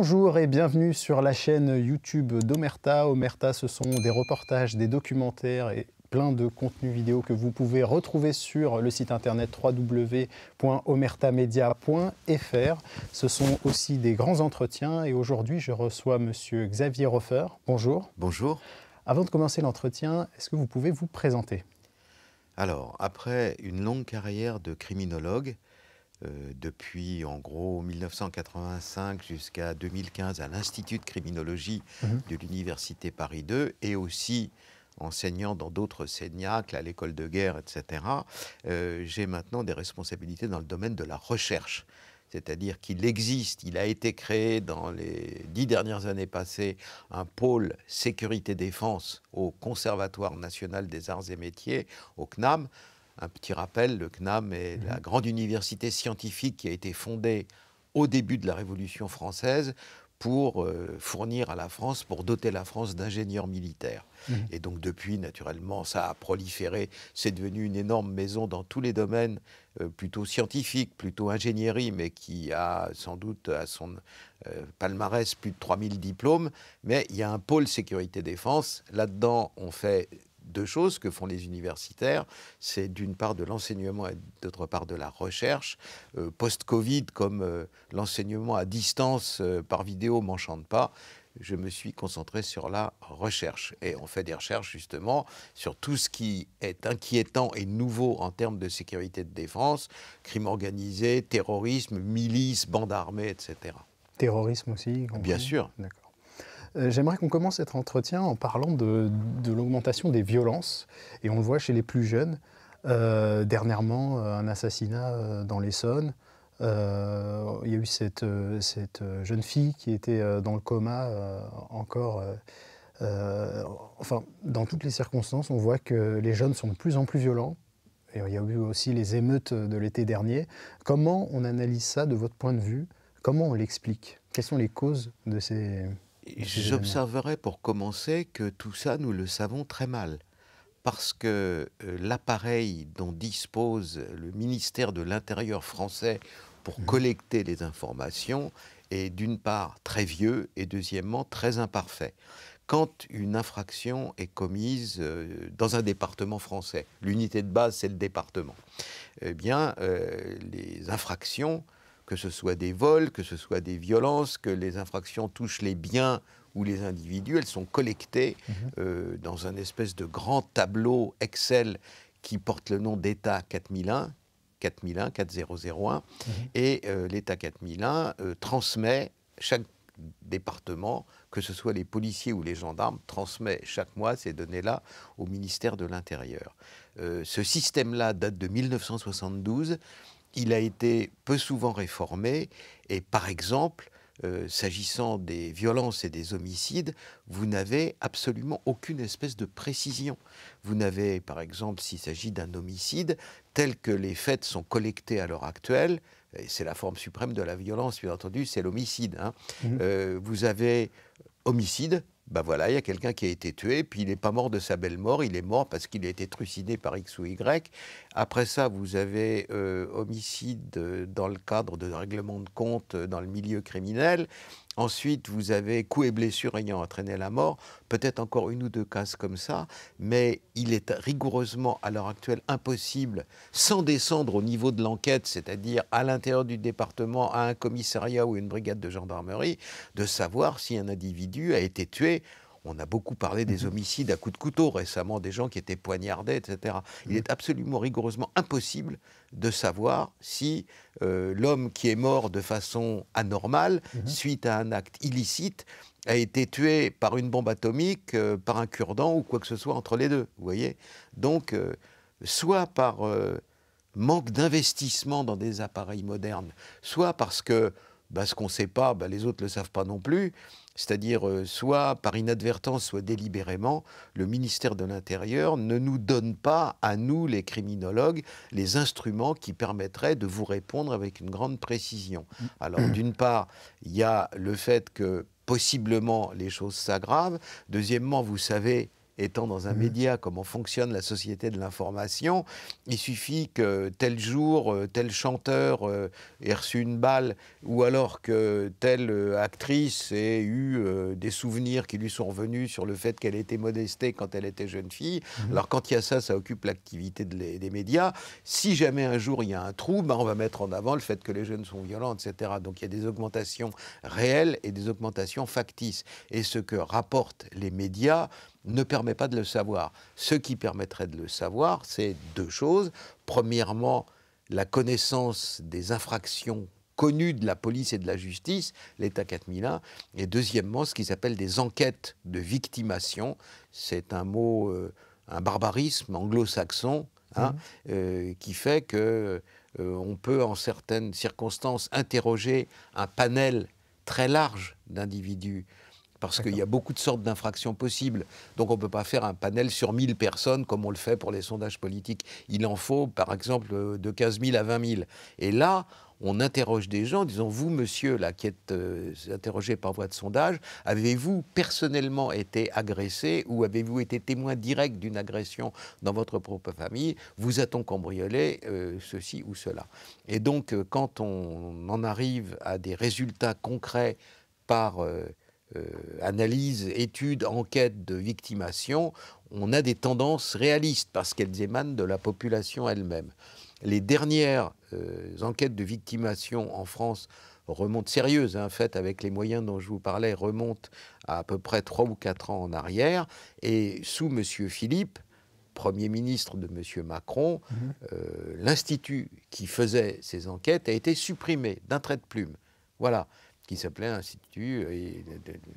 Bonjour et bienvenue sur la chaîne YouTube d'Omerta. Omerta, ce sont des reportages, des documentaires et plein de contenus vidéo que vous pouvez retrouver sur le site internet www.omertamedia.fr. Ce sont aussi des grands entretiens et aujourd'hui je reçois monsieur Xavier Roffer. Bonjour. Bonjour. Avant de commencer l'entretien, est-ce que vous pouvez vous présenter Alors, après une longue carrière de criminologue, euh, depuis en gros 1985 jusqu'à 2015 à l'Institut de criminologie mhm. de l'Université Paris 2 et aussi enseignant dans d'autres séniacles, à l'école de guerre, etc., euh, j'ai maintenant des responsabilités dans le domaine de la recherche. C'est-à-dire qu'il existe, il a été créé dans les dix dernières années passées un pôle sécurité-défense au Conservatoire national des arts et métiers, au CNAM, un petit rappel, le CNAM est la mhm. grande université scientifique qui a été fondée au début de la Révolution française pour euh, fournir à la France, pour doter la France d'ingénieurs militaires. Mhm. Et donc depuis, naturellement, ça a proliféré, c'est devenu une énorme maison dans tous les domaines, euh, plutôt scientifique, plutôt ingénierie, mais qui a sans doute à son euh, palmarès plus de 3000 diplômes. Mais il y a un pôle sécurité-défense, là-dedans on fait deux choses que font les universitaires. C'est d'une part de l'enseignement et d'autre part de la recherche. Euh, Post-Covid, comme euh, l'enseignement à distance euh, par vidéo m'enchante pas, je me suis concentré sur la recherche. Et on fait des recherches justement sur tout ce qui est inquiétant et nouveau en termes de sécurité de défense, crime organisé, terrorisme, milices, bandes armées, etc. Terrorisme aussi Bien sûr. D'accord. Euh, j'aimerais qu'on commence cet entretien en parlant de, l'augmentation des violences, et on le voit chez les plus jeunes. Euh, dernièrement, euh, un assassinat dans l'Essonne. il y a eu cette, cette, jeune fille qui était dans le coma encore. enfin, dans toutes les circonstances, on voit que les jeunes sont de plus en plus violents. Et il y a eu aussi les émeutes de l'été dernier. Comment on analyse ça de votre point de vue Comment on l'explique Quelles sont les causes de ces J'observerai pour commencer que tout ça, nous le savons très mal, parce que euh, l'appareil dont dispose le ministère de l'Intérieur français pour mmh. collecter les informations est d'une part très vieux et deuxièmement très imparfait. Quand une infraction est commise euh, dans un département français, l'unité de base c'est le département, eh bien euh, les infractions que ce soit des vols, que ce soit des violences, que les infractions touchent les biens ou les individus, elles sont collectées mhm. euh, dans un espèce de grand tableau Excel qui porte le nom d'État 4001, 4001, 4001, et euh, l'État 4001 euh, transmet chaque département, que ce soit les policiers ou les gendarmes, transmet chaque mois ces données-là au ministère de l'Intérieur. ce système-là date de 1972 il a été peu souvent réformé et par exemple, euh, s'agissant des violences et des homicides, vous n'avez absolument aucune espèce de précision. Vous n'avez, par exemple, s'il s'agit d'un homicide, tel que les faits sont collectés à l'heure actuelle, c'est la forme suprême de la violence, bien entendu, c'est l'homicide. Hein, mmh. euh, vous avez homicide, ben voilà, il y a quelqu'un qui a été tué, puis il n'est pas mort de sa belle mort, il est mort parce qu'il a été trucidé par X ou Y. Après ça, vous avez euh, homicide euh, dans le cadre de règlement de compte euh, dans le milieu criminel. Ensuite, vous avez coups et blessures ayant entraîné la mort, peut-être encore une ou deux cases comme ça, mais il est rigoureusement à l'heure actuelle impossible, sans descendre au niveau de l'enquête, c'est-à-dire à, à l'intérieur du département, à un commissariat ou une brigade de gendarmerie, de savoir si un individu a été tué on a beaucoup parlé des mhm. homicides à coups de couteau récemment, des gens qui étaient poignardés, etc. Il mhm. est absolument rigoureusement impossible de savoir si euh, l'homme qui est mort de façon anormale, mhm. suite à un acte illicite, a été tué par une bombe atomique, euh, par un cure-dent ou quoi que ce soit entre les deux. Vous voyez Donc, euh, soit par manque d'investissement dans des appareils modernes, soit parce que bah, ce qu'on ne sait pas, bah, les autres ne le savent pas non plus, c'est-à-dire, euh, soit par inadvertance, soit délibérément, le ministère de l'Intérieur ne nous donne pas, à nous, les criminologues, les instruments qui permettraient de vous répondre avec une grande précision. Mm. Alors, mm. d'une part, il y a le fait que possiblement les choses s'aggravent. Deuxièmement, vous savez, étant dans un mm. média, comment fonctionne la société de l'information, il suffit que tel jour, euh, tel chanteur euh, ait reçu une balle, ou alors que telle euh, actrice ait eu des souvenirs qui lui sont revenus sur le fait qu'elle était modestée quand elle était jeune fille. Mm-hmm. Alors quand il y a ça, ça occupe l'activité des médias. Si jamais un jour il y a un trou, ben, on va mettre en avant le fait que les jeunes sont violents, etc. Donc il y a des augmentations réelles et des augmentations factices. Et ce que rapportent les médias, ne permet pas de le savoir. Ce qui permettrait de le savoir, c'est deux choses. Premièrement, la connaissance des infractions connues de la police et de la justice, l'État 4001, et deuxièmement, ce qui s'appelle des enquêtes de victimation. C'est un mot, euh, un barbarisme anglo-saxon, hein, mmh. euh, qui fait que euh, on peut, en certaines circonstances, interroger un panel très large d'individus parce qu'il y a beaucoup de sortes d'infractions possibles. Donc on ne peut pas faire un panel sur 1000 personnes comme on le fait pour les sondages politiques. Il en faut, par exemple, euh, de 15 000 à 20 000. Et là, on interroge des gens, disons, vous, monsieur, là, qui êtes euh, interrogé par voie de sondage, avez-vous personnellement été agressé ou avez-vous été témoin direct d'une agression dans votre propre famille Vous a-t-on cambriolé euh, ceci ou cela Et donc, quand on en arrive à des résultats concrets par... Euh, analyse, étude, enquête de victimation, on a des tendances réalistes parce qu'elles émanent de la population elle-même. Les dernières euh, enquêtes de victimation en France remontent sérieuses, en hein, fait, avec les moyens dont je vous parlais, remontent à à peu près 3 ou 4 ans en arrière. Et sous M. Philippe, Premier ministre de M. Macron, mmh. euh, l'Institut qui faisait ces enquêtes a été supprimé d'un trait de plume. Voilà qui s'appelait Institut, euh, et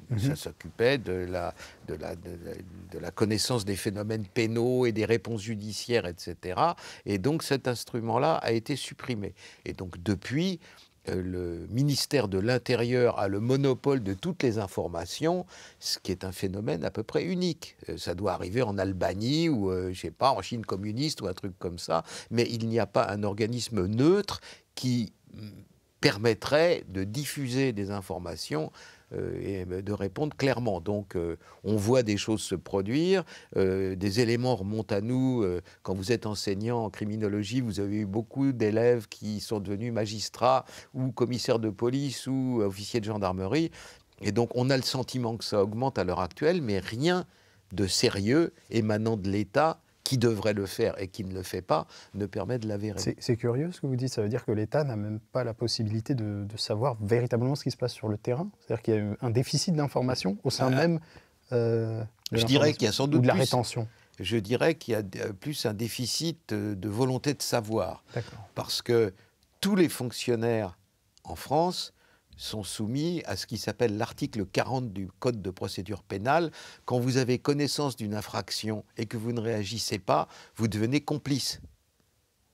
mhm. ça s'occupait de la, de la, de, la, connaissance des phénomènes pénaux et des réponses judiciaires, etc. Et donc cet instrument-là a été supprimé. Et donc depuis, euh, le ministère de l'Intérieur a le monopole de toutes les informations, ce qui est un phénomène à peu près unique. Euh, ça doit arriver en Albanie ou, je sais pas, en Chine communiste ou un truc comme ça, mais il n'y a pas un organisme neutre qui mm, permettrait de diffuser des informations euh, et de répondre clairement. Donc euh, on voit des choses se produire, euh, des éléments remontent à nous. quand vous êtes enseignant en criminologie, vous avez eu beaucoup d'élèves qui sont devenus magistrats ou commissaires de police ou officiers de gendarmerie. Et donc on a le sentiment que ça augmente à l'heure actuelle, mais rien de sérieux émanant de l'État qui devrait le faire et qui ne le fait pas ne permet de l'avérer. C'est curieux ce que vous dites. Ça veut dire que l'État n'a même pas la possibilité de, savoir véritablement ce qui se passe sur le terrain. C'est-à-dire qu'il y a un déficit d'information au sein ah. même. Euh, de je dirais qu'il y a sans doute de la rétention je dirais qu'il y a euh, plus un déficit euh, de volonté de savoir. Parce que tous les fonctionnaires en France sont soumis à ce qui s'appelle l'article 40 du Code de procédure pénale. Quand vous avez connaissance d'une infraction et que vous ne réagissez pas, vous devenez complice.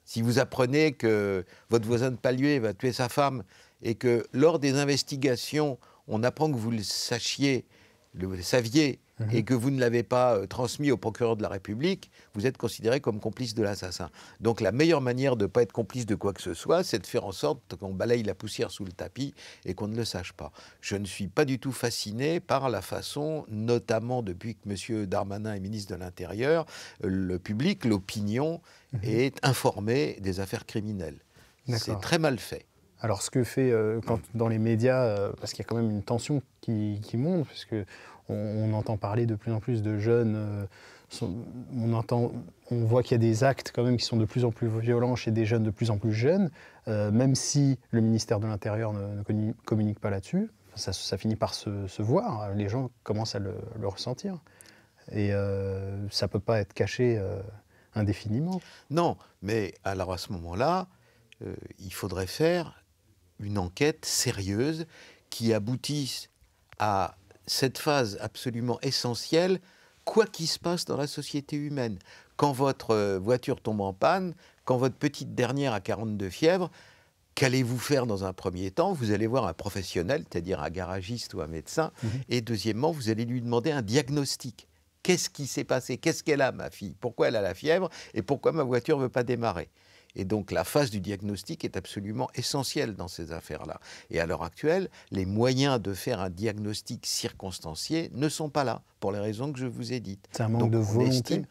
Si vous apprenez que votre voisin de palier va tuer sa femme et que lors des investigations, on apprend que vous le sachiez, le saviez, Mhm. et que vous ne l'avez pas euh, transmis au procureur de la République, vous êtes considéré comme complice de l'assassin. Donc la meilleure manière de ne pas être complice de quoi que ce soit, c'est de faire en sorte qu'on balaye la poussière sous le tapis et qu'on ne le sache pas. Je ne suis pas du tout fasciné par la façon, notamment depuis que M. Darmanin est ministre de l'Intérieur, le public, l'opinion mhm. est informé des affaires criminelles. C'est très mal fait. Alors, ce que fait euh, quand, mm. dans les médias, euh, parce qu'il y a quand même une tension qui, qui monte, puisque on, entend parler de plus en plus de jeunes. Euh, on, entend, on voit qu'il y a des actes quand même qui sont de plus en plus violents chez des jeunes de plus en plus jeunes, euh, même si le ministère de l'Intérieur ne, communique pas là-dessus. Ça, finit par se, voir, les gens commencent à le, ressentir. Et euh, ça ne peut pas être caché indéfiniment. Non, mais alors à ce moment-là, il faudrait faire une enquête sérieuse qui aboutisse à cette phase absolument essentielle, quoi qu'il se passe dans la société humaine. Quand votre euh, voiture tombe en panne, quand votre petite dernière a 42 fièvres, qu'allez-vous faire dans un premier temps Vous allez voir un professionnel, c'est-à-dire un garagiste ou un médecin, mhm. et deuxièmement, vous allez lui demander un diagnostic. Qu'est-ce qui s'est passé Qu'est-ce qu'elle a, ma fille Pourquoi elle a la fièvre Et pourquoi ma voiture ne veut pas démarrer et donc la phase du diagnostic est absolument essentielle dans ces affaires-là. Et à l'heure actuelle, les moyens de faire un diagnostic circonstancié ne sont pas là, pour les raisons que je vous ai dites. C'est un manque de volonté.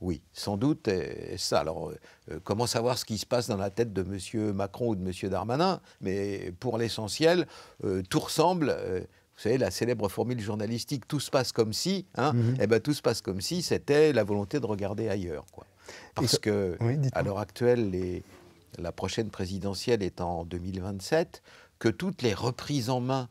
oui, sans doute, et ça. Alors, euh, comment savoir ce qui se passe dans la tête de M. Macron ou de M. Darmanin Mais pour l'essentiel, euh, tout ressemble. Euh, vous savez, la célèbre formule journalistique, tout se passe comme si, hein, mm-hmm. eh ben, tout se passe comme si, c'était la volonté de regarder ailleurs. Quoi. Parce que, à l'heure actuelle, les, la prochaine présidentielle est en 2027, que toutes les reprises en main,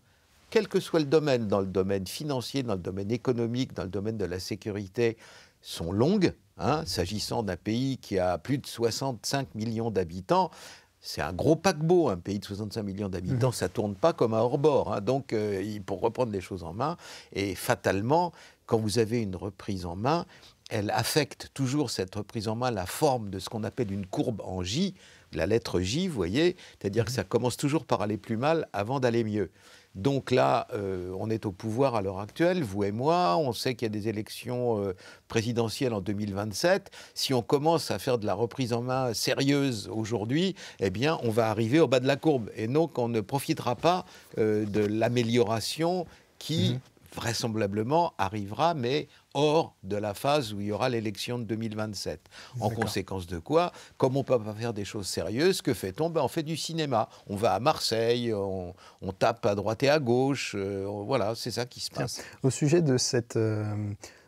quel que soit le domaine, dans le domaine financier, dans le domaine économique, dans le domaine de la sécurité, sont longues. Hein. S'agissant d'un pays qui a plus de 65 millions d'habitants, c'est un gros paquebot, un pays de 65 millions d'habitants, ça mmh. ça tourne pas comme à hors-bord. Hein. donc, euh, pour reprendre les choses en main, et fatalement, quand vous avez une reprise en main, elle affecte toujours cette reprise en main la forme de ce qu'on appelle une courbe en J, la lettre J, vous voyez, c'est-à-dire que mhm. ça commence toujours par aller plus mal avant d'aller mieux. Donc là, euh, on est au pouvoir à l'heure actuelle, vous et moi, on sait qu'il y a des élections euh, présidentielles en 2027. Si on commence à faire de la reprise en main sérieuse aujourd'hui, eh bien, on va arriver au bas de la courbe. Et donc, on ne profitera pas euh, de l'amélioration qui, mhm. vraisemblablement arrivera, mais hors de la phase où il y aura l'élection de 2027. En conséquence de quoi, comme on ne peut pas faire des choses sérieuses, que fait-on ben, On fait du cinéma. On va à Marseille, on, tape à droite et à gauche. Euh, voilà, c'est ça qui se passe. au sujet de, cette, euh,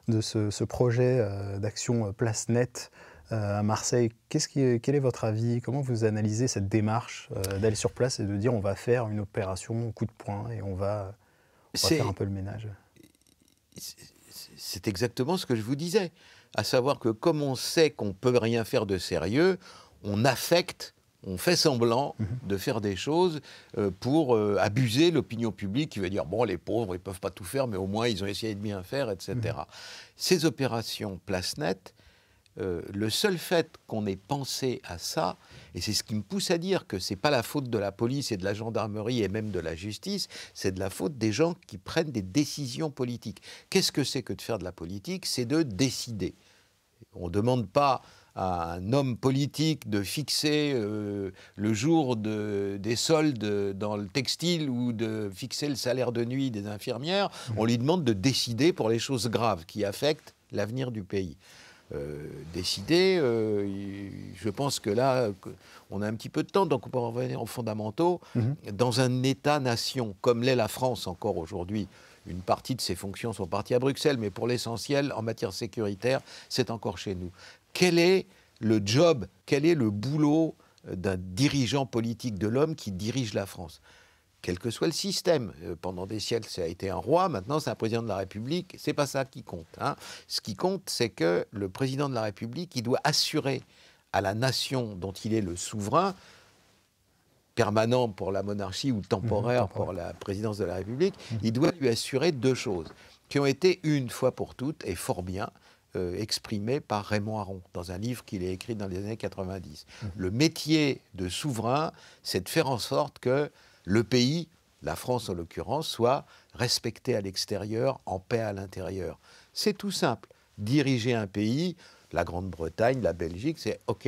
de ce, projet euh, d'action Place Net à Marseille. qui, quel est votre avis Comment vous analysez cette démarche d'aller sur place et de dire on va faire une opération coup de poing et on va, on va faire un peu le ménage c'est exactement ce que je vous disais, à savoir que comme on sait qu'on ne peut rien faire de sérieux, on affecte, on fait semblant mhm. de faire des choses euh, pour euh, abuser l'opinion publique qui va dire, bon, les pauvres, ils ne peuvent pas tout faire, mais au moins, ils ont essayé de bien faire, etc. Mhm. Ces opérations place euh, le seul fait qu'on ait pensé à ça, et c'est ce qui me pousse à dire que ce n'est pas la faute de la police et de la gendarmerie et même de la justice, c'est de la faute des gens qui prennent des décisions politiques. Qu'est-ce que c'est que de faire de la politique C'est de décider. On ne demande pas à un homme politique de fixer euh, le jour des soldes dans le textile ou de fixer le salaire de nuit des infirmières. Mmh. On lui demande de décider pour les choses graves qui affectent l'avenir du pays. Euh, décider. Euh, je pense que là, on a un petit peu de temps, donc on peut revenir aux fondamentaux. Mhm. Dans un État-nation, comme l'est la France encore aujourd'hui, une partie de ses fonctions sont parties à Bruxelles, mais pour l'essentiel, en matière sécuritaire, c'est encore chez nous. Quel est le job, quel est le boulot d'un dirigeant politique de l'homme qui dirige la France quel que soit le système. Euh, pendant des siècles, ça a été un roi, maintenant c'est un président de la République. C'est pas ça qui compte. Hein. Ce qui compte, c'est que le président de la République, il doit assurer à la nation dont il est le souverain, permanent pour la monarchie ou temporaire, mhm, pour la présidence de la République, mhm. il doit lui assurer deux choses qui ont été une fois pour toutes et fort bien euh, exprimées par Raymond Aron dans un livre qu'il a écrit dans les années 90. Mhm. Le métier de souverain, c'est de faire en sorte que le pays, la France en l'occurrence, soit respecté à l'extérieur, en paix à l'intérieur. C'est tout simple. Diriger un pays, la Grande-Bretagne, la Belgique, c'est OK,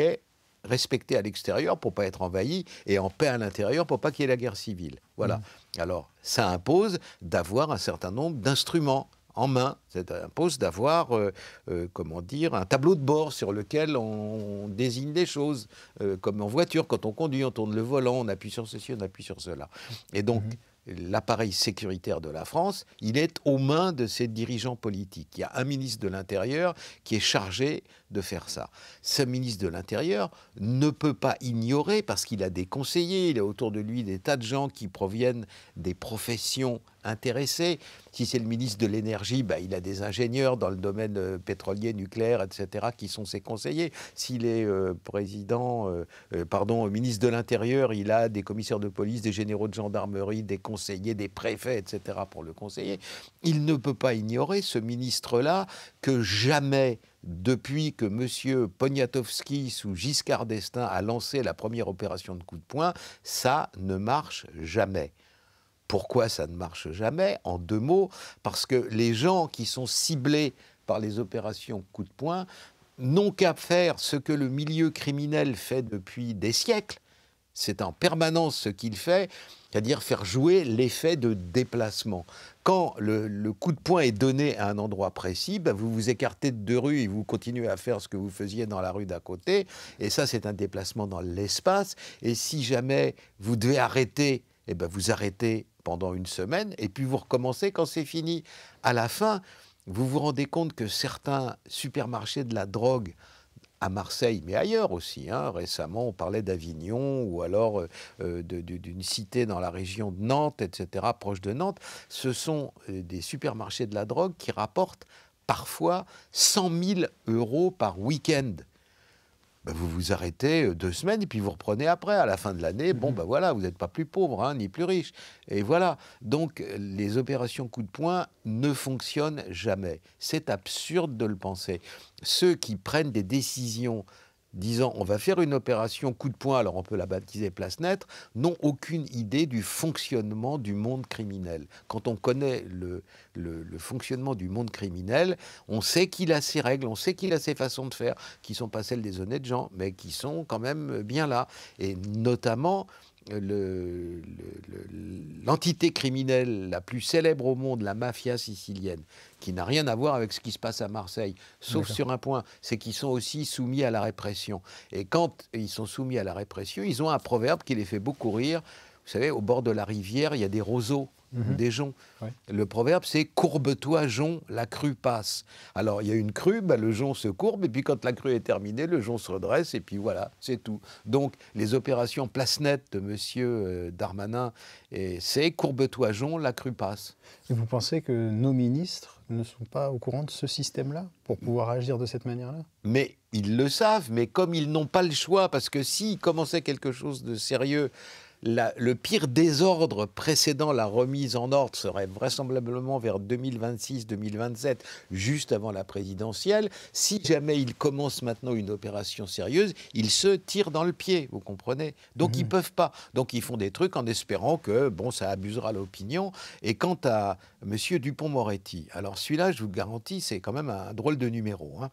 Respecté à l'extérieur pour pas être envahi et en paix à l'intérieur pour pas qu'il y ait la guerre civile. Voilà. Mm. Alors, ça impose d'avoir un certain nombre d'instruments en main. Ça impose d'avoir, euh, euh, comment dire, un tableau de bord sur lequel on, désigne des choses. Euh, comme en voiture, quand on conduit, on tourne le volant, on appuie sur ceci, on appuie sur cela. Et donc, mhm. l'appareil sécuritaire de la France, il est aux mains de ses dirigeants politiques. Il y a un ministre de l'Intérieur qui est chargé de faire ça. Ce ministre de l'Intérieur ne peut pas ignorer, parce qu'il a des conseillers, il a autour de lui des tas de gens qui proviennent des professions intéressé. Si c'est le ministre de l'énergie, bah, il a des ingénieurs dans le domaine euh, pétrolier, nucléaire, etc., qui sont ses conseillers. S'il est euh, président, euh, pardon, ministre de l'Intérieur, il a des commissaires de police, des généraux de gendarmerie, des conseillers, des préfets, etc., pour le conseiller. Il ne peut pas ignorer, ce ministre-là, que jamais depuis que M. Poniatowski, sous Giscard d'Estaing, a lancé la première opération de coup de poing, ça ne marche jamais. Pourquoi ça ne marche jamais En deux mots, parce que les gens qui sont ciblés par les opérations coup de poing n'ont qu'à faire ce que le milieu criminel fait depuis des siècles. C'est en permanence ce qu'il fait, c'est-à-dire faire jouer l'effet de déplacement. Quand le, coup de poing est donné à un endroit précis, ben vous vous écartez de deux rues et vous continuez à faire ce que vous faisiez dans la rue d'à côté. Et ça, c'est un déplacement dans l'espace. Et si jamais vous devez arrêter eh ben vous arrêtez pendant une semaine et puis vous recommencez quand c'est fini. À la fin, vous vous rendez compte que certains supermarchés de la drogue à Marseille, mais ailleurs aussi. Hein, récemment, on parlait d'Avignon ou alors euh, euh, d'une cité dans la région de Nantes, etc., proche de Nantes. Ce sont euh, des supermarchés de la drogue qui rapportent parfois 100 000 euros par week-end. Bah, vous vous arrêtez euh, deux semaines et puis vous reprenez après. À la fin de l'année, bon, ben voilà, vous n'êtes pas plus pauvre, hein, ni plus riche. Et voilà. Donc, euh, les opérations coup de poing ne fonctionnent jamais. C'est absurde de le penser. Ceux qui prennent des décisions disant on va faire une opération coup de poing, alors on peut la baptiser place nette, n'ont aucune idée du fonctionnement du monde criminel. Quand on connaît le, le, le fonctionnement du monde criminel, on sait qu'il a ses règles, on sait qu'il a ses façons de faire, qui ne sont pas celles des honnêtes gens, mais qui sont quand même bien là. Et notamment, l'entité criminelle la plus célèbre au monde, la mafia sicilienne, qui n'a rien à voir avec ce qui se passe à Marseille, sauf sur un point, c'est qu'ils sont aussi soumis à la répression. Et quand ils sont soumis à la répression, ils ont un proverbe qui les fait beaucoup rire. Vous savez, au bord de la rivière, il y a des roseaux. Mhm. des joncs. Le proverbe, c'est courbe-toi, jonc, la crue passe. Alors, il y a une crue, bah, le jonc se courbe, et puis quand la crue est terminée, le jonc se redresse, et puis voilà, c'est tout. Donc, les opérations place de M. Euh, Darmanin, c'est courbe-toi, jonc, la crue passe. Et vous pensez que nos ministres ne sont pas au courant de ce système-là pour pouvoir agir de cette manière-là Mais ils le savent, mais comme ils n'ont pas le choix, parce que s'ils commençaient quelque chose de sérieux le pire désordre précédant la remise en ordre serait vraisemblablement vers 2026-2027, juste avant la présidentielle. Si jamais il commence maintenant une opération sérieuse, il se tire dans le pied, vous comprenez Donc ils ne mmh. peuvent pas. Donc ils font des trucs en espérant que, bon, ça abusera l'opinion. Et quant à M. Dupont-Moretti, alors celui-là, je vous le garantis, c'est quand même un drôle de numéro. Hein.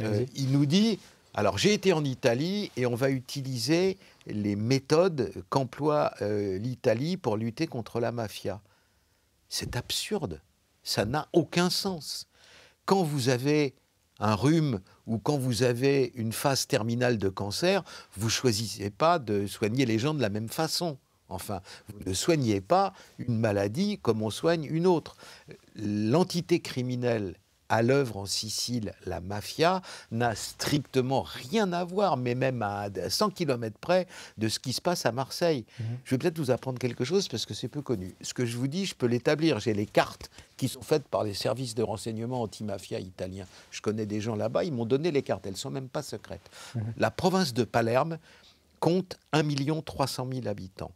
Euh, il nous dit alors j'ai été en Italie et on va utiliser les méthodes qu'emploie euh, l'Italie pour lutter contre la mafia. C'est absurde, ça n'a aucun sens. Quand vous avez un rhume ou quand vous avez une phase terminale de cancer, vous choisissez pas de soigner les gens de la même façon. Enfin, vous ne soignez pas une maladie comme on soigne une autre. L'entité criminelle à l'œuvre en Sicile, la mafia, n'a strictement rien à voir, mais même à 100 km près, de ce qui se passe à Marseille. Mhm. Je vais peut-être vous apprendre quelque chose parce que c'est peu connu. Ce que je vous dis, je peux l'établir. J'ai les cartes qui sont faites par les services de renseignement anti-mafia italiens. Je connais des gens là-bas, ils m'ont donné les cartes, elles sont même pas secrètes. Mhm. La province de Palerme compte 1 300 000 habitants.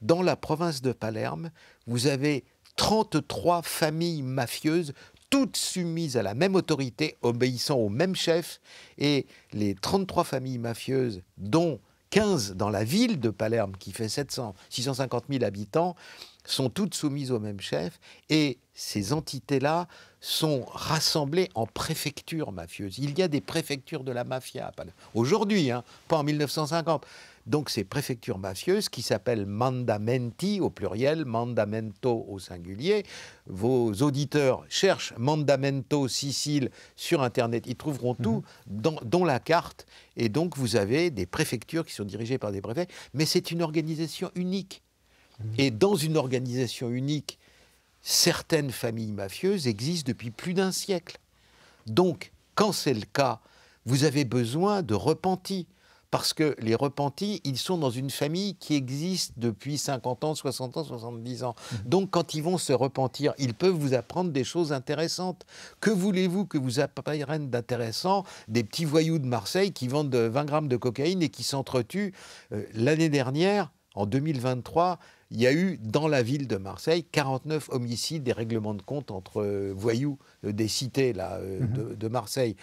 Dans la province de Palerme, vous avez 33 familles mafieuses toutes soumises à la même autorité, obéissant au même chef, et les 33 familles mafieuses, dont 15 dans la ville de Palerme, qui fait 700, 650 000 habitants, sont toutes soumises au même chef, et ces entités-là sont rassemblées en préfectures mafieuses. Il y a des préfectures de la mafia à Palerme. Aujourd'hui, hein, pas en 1950 donc ces préfectures mafieuses qui s'appellent mandamenti au pluriel, mandamento au singulier. Vos auditeurs cherchent mandamento Sicile sur Internet, ils trouveront mhm. tout, dans, dont la carte. Et donc vous avez des préfectures qui sont dirigées par des préfets, mais c'est une organisation unique. Mhm. Et dans une organisation unique, certaines familles mafieuses existent depuis plus d'un siècle. Donc, quand c'est le cas, vous avez besoin de repentis parce que les repentis, ils sont dans une famille qui existe depuis 50 ans, 60 ans, 70 ans. Mhm. Donc quand ils vont se repentir, ils peuvent vous apprendre des choses intéressantes. Que voulez-vous que vous apprennent d'intéressant des petits voyous de Marseille qui vendent 20 grammes de cocaïne et qui s'entretuent euh, L'année dernière, en 2023, il y a eu dans la ville de Marseille 49 homicides des règlements de compte entre euh, voyous euh, des cités mhm. de Marseille.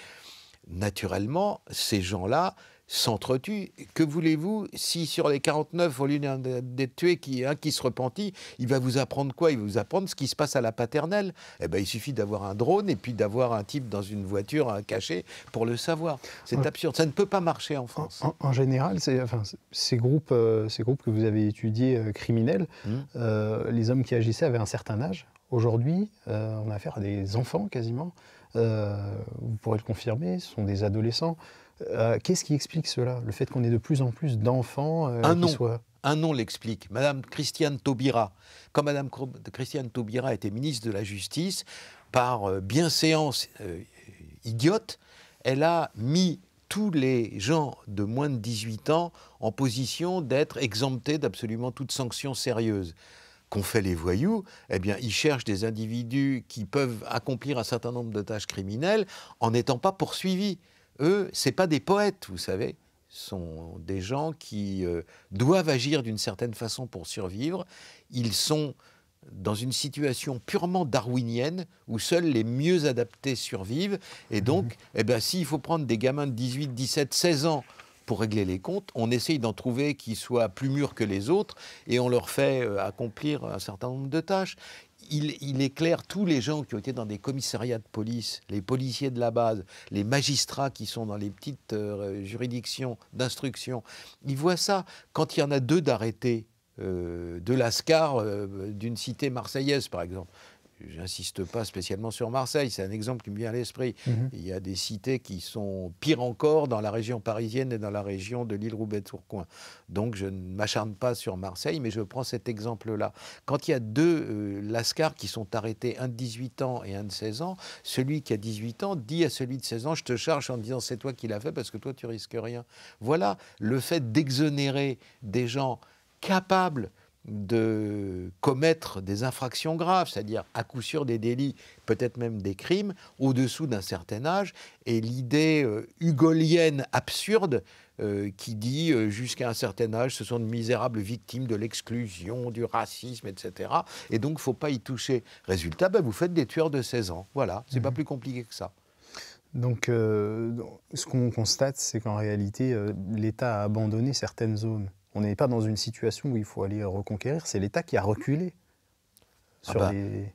Naturellement, ces gens-là s'entretuent. Que voulez-vous si sur les 49, au lieu d'être tués, qui, un qui se repentit, il va vous apprendre quoi Il va vous apprendre ce qui se passe à la paternelle. Eh ben, il suffit d'avoir un drone et puis d'avoir un type dans une voiture caché pour le savoir. C'est absurde. Ça ne peut pas marcher en France. En, général, enfin, ces, groupes, euh, ces groupes que vous avez étudiés euh, criminels, mmh. euh, les hommes qui agissaient avaient un certain âge. Aujourd'hui, on a affaire à des enfants quasiment. vous pourrez le confirmer, ce sont des adolescents. Euh, qu'est-ce qui explique cela Le fait qu'on ait de plus en plus d'enfants euh, Un qui nom. Soient... Un nom l'explique. Madame Christiane Taubira. Quand Madame Christiane Taubira était ministre de la Justice, par euh, bienséance idiote, elle a mis tous les gens de moins de 18 ans en position d'être exemptés d'absolument toute sanction sérieuse qu'ont fait les voyous, eh bien, ils cherchent des individus qui peuvent accomplir un certain nombre de tâches criminelles en n'étant pas poursuivis eux, c'est pas des poètes, vous savez, sont des gens qui euh, doivent agir d'une certaine façon pour survivre. Ils sont dans une situation purement darwinienne où seuls les mieux adaptés survivent. Et mhm. donc, eh ben, s'il faut prendre des gamins de 18, 17, 16 ans pour régler les comptes, on essaye d'en trouver qui soient plus mûrs que les autres et on leur fait euh, accomplir un certain nombre de tâches il, éclaire tous les gens qui ont été dans des commissariats de police, les policiers de la base, les magistrats qui sont dans les petites euh, juridictions d'instruction. Il voit ça. Quand il y en a deux d'arrêtés euh, de l'ASCAR euh, d'une cité marseillaise, par exemple, J'insiste pas spécialement sur Marseille, c'est un exemple qui me vient à l'esprit. Mhm. Il y a des cités qui sont pires encore dans la région parisienne et dans la région de l'île Roubaix-Tourcoing. Donc je ne m'acharne pas sur Marseille, mais je prends cet exemple-là. Quand il y a deux lascar euh, Lascars qui sont arrêtés, un de 18 ans et un de 16 ans, celui qui a 18 ans dit à celui de 16 ans Je te charge en disant c'est toi qui l'as fait parce que toi tu risques rien. Voilà le fait d'exonérer des gens capables de commettre des infractions graves, c'est-à-dire à coup sûr des délits, peut-être même des crimes, au-dessous d'un certain âge, et l'idée euh, hugolienne absurde euh, qui dit euh, jusqu'à un certain âge, ce sont de misérables victimes de l'exclusion, du racisme, etc. Et donc, faut pas y toucher. Résultat, ben, vous faites des tueurs de 16 ans. Voilà, c'est pas mmh. plus compliqué que ça. Donc, ce qu'on constate, c'est qu'en réalité, l'État a abandonné certaines zones. On n'est pas dans une situation où il faut aller reconquérir. C'est l'État qui a reculé ah bah. sur les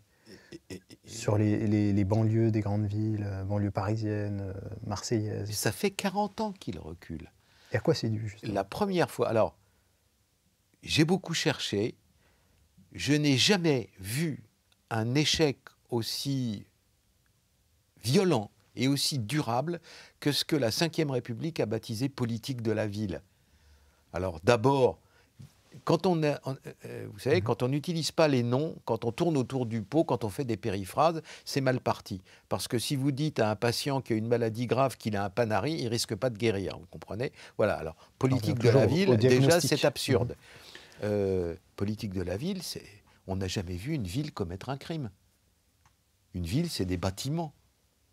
sur les, banlieues des grandes villes, euh, banlieues parisiennes, euh, marseillaises. Ça fait 40 ans qu'il recule. Et à quoi c'est dû justement La première fois, alors, j'ai beaucoup cherché, je n'ai jamais vu un échec aussi violent et aussi durable que ce que la Ve République a baptisé politique de la ville. Alors d'abord, quand on, euh, euh, vous savez, mhm. quand on n'utilise pas les noms, quand on tourne autour du pot, quand on fait des périphrases, c'est mal parti. Parce que si vous dites à un patient qui a une maladie grave qu'il a un panari, il risque pas de guérir. Vous comprenez Voilà. Alors politique de la ville, déjà c'est absurde. Mhm. Euh, politique de la ville, c'est on n'a jamais vu une ville commettre un crime. Une ville, c'est des bâtiments,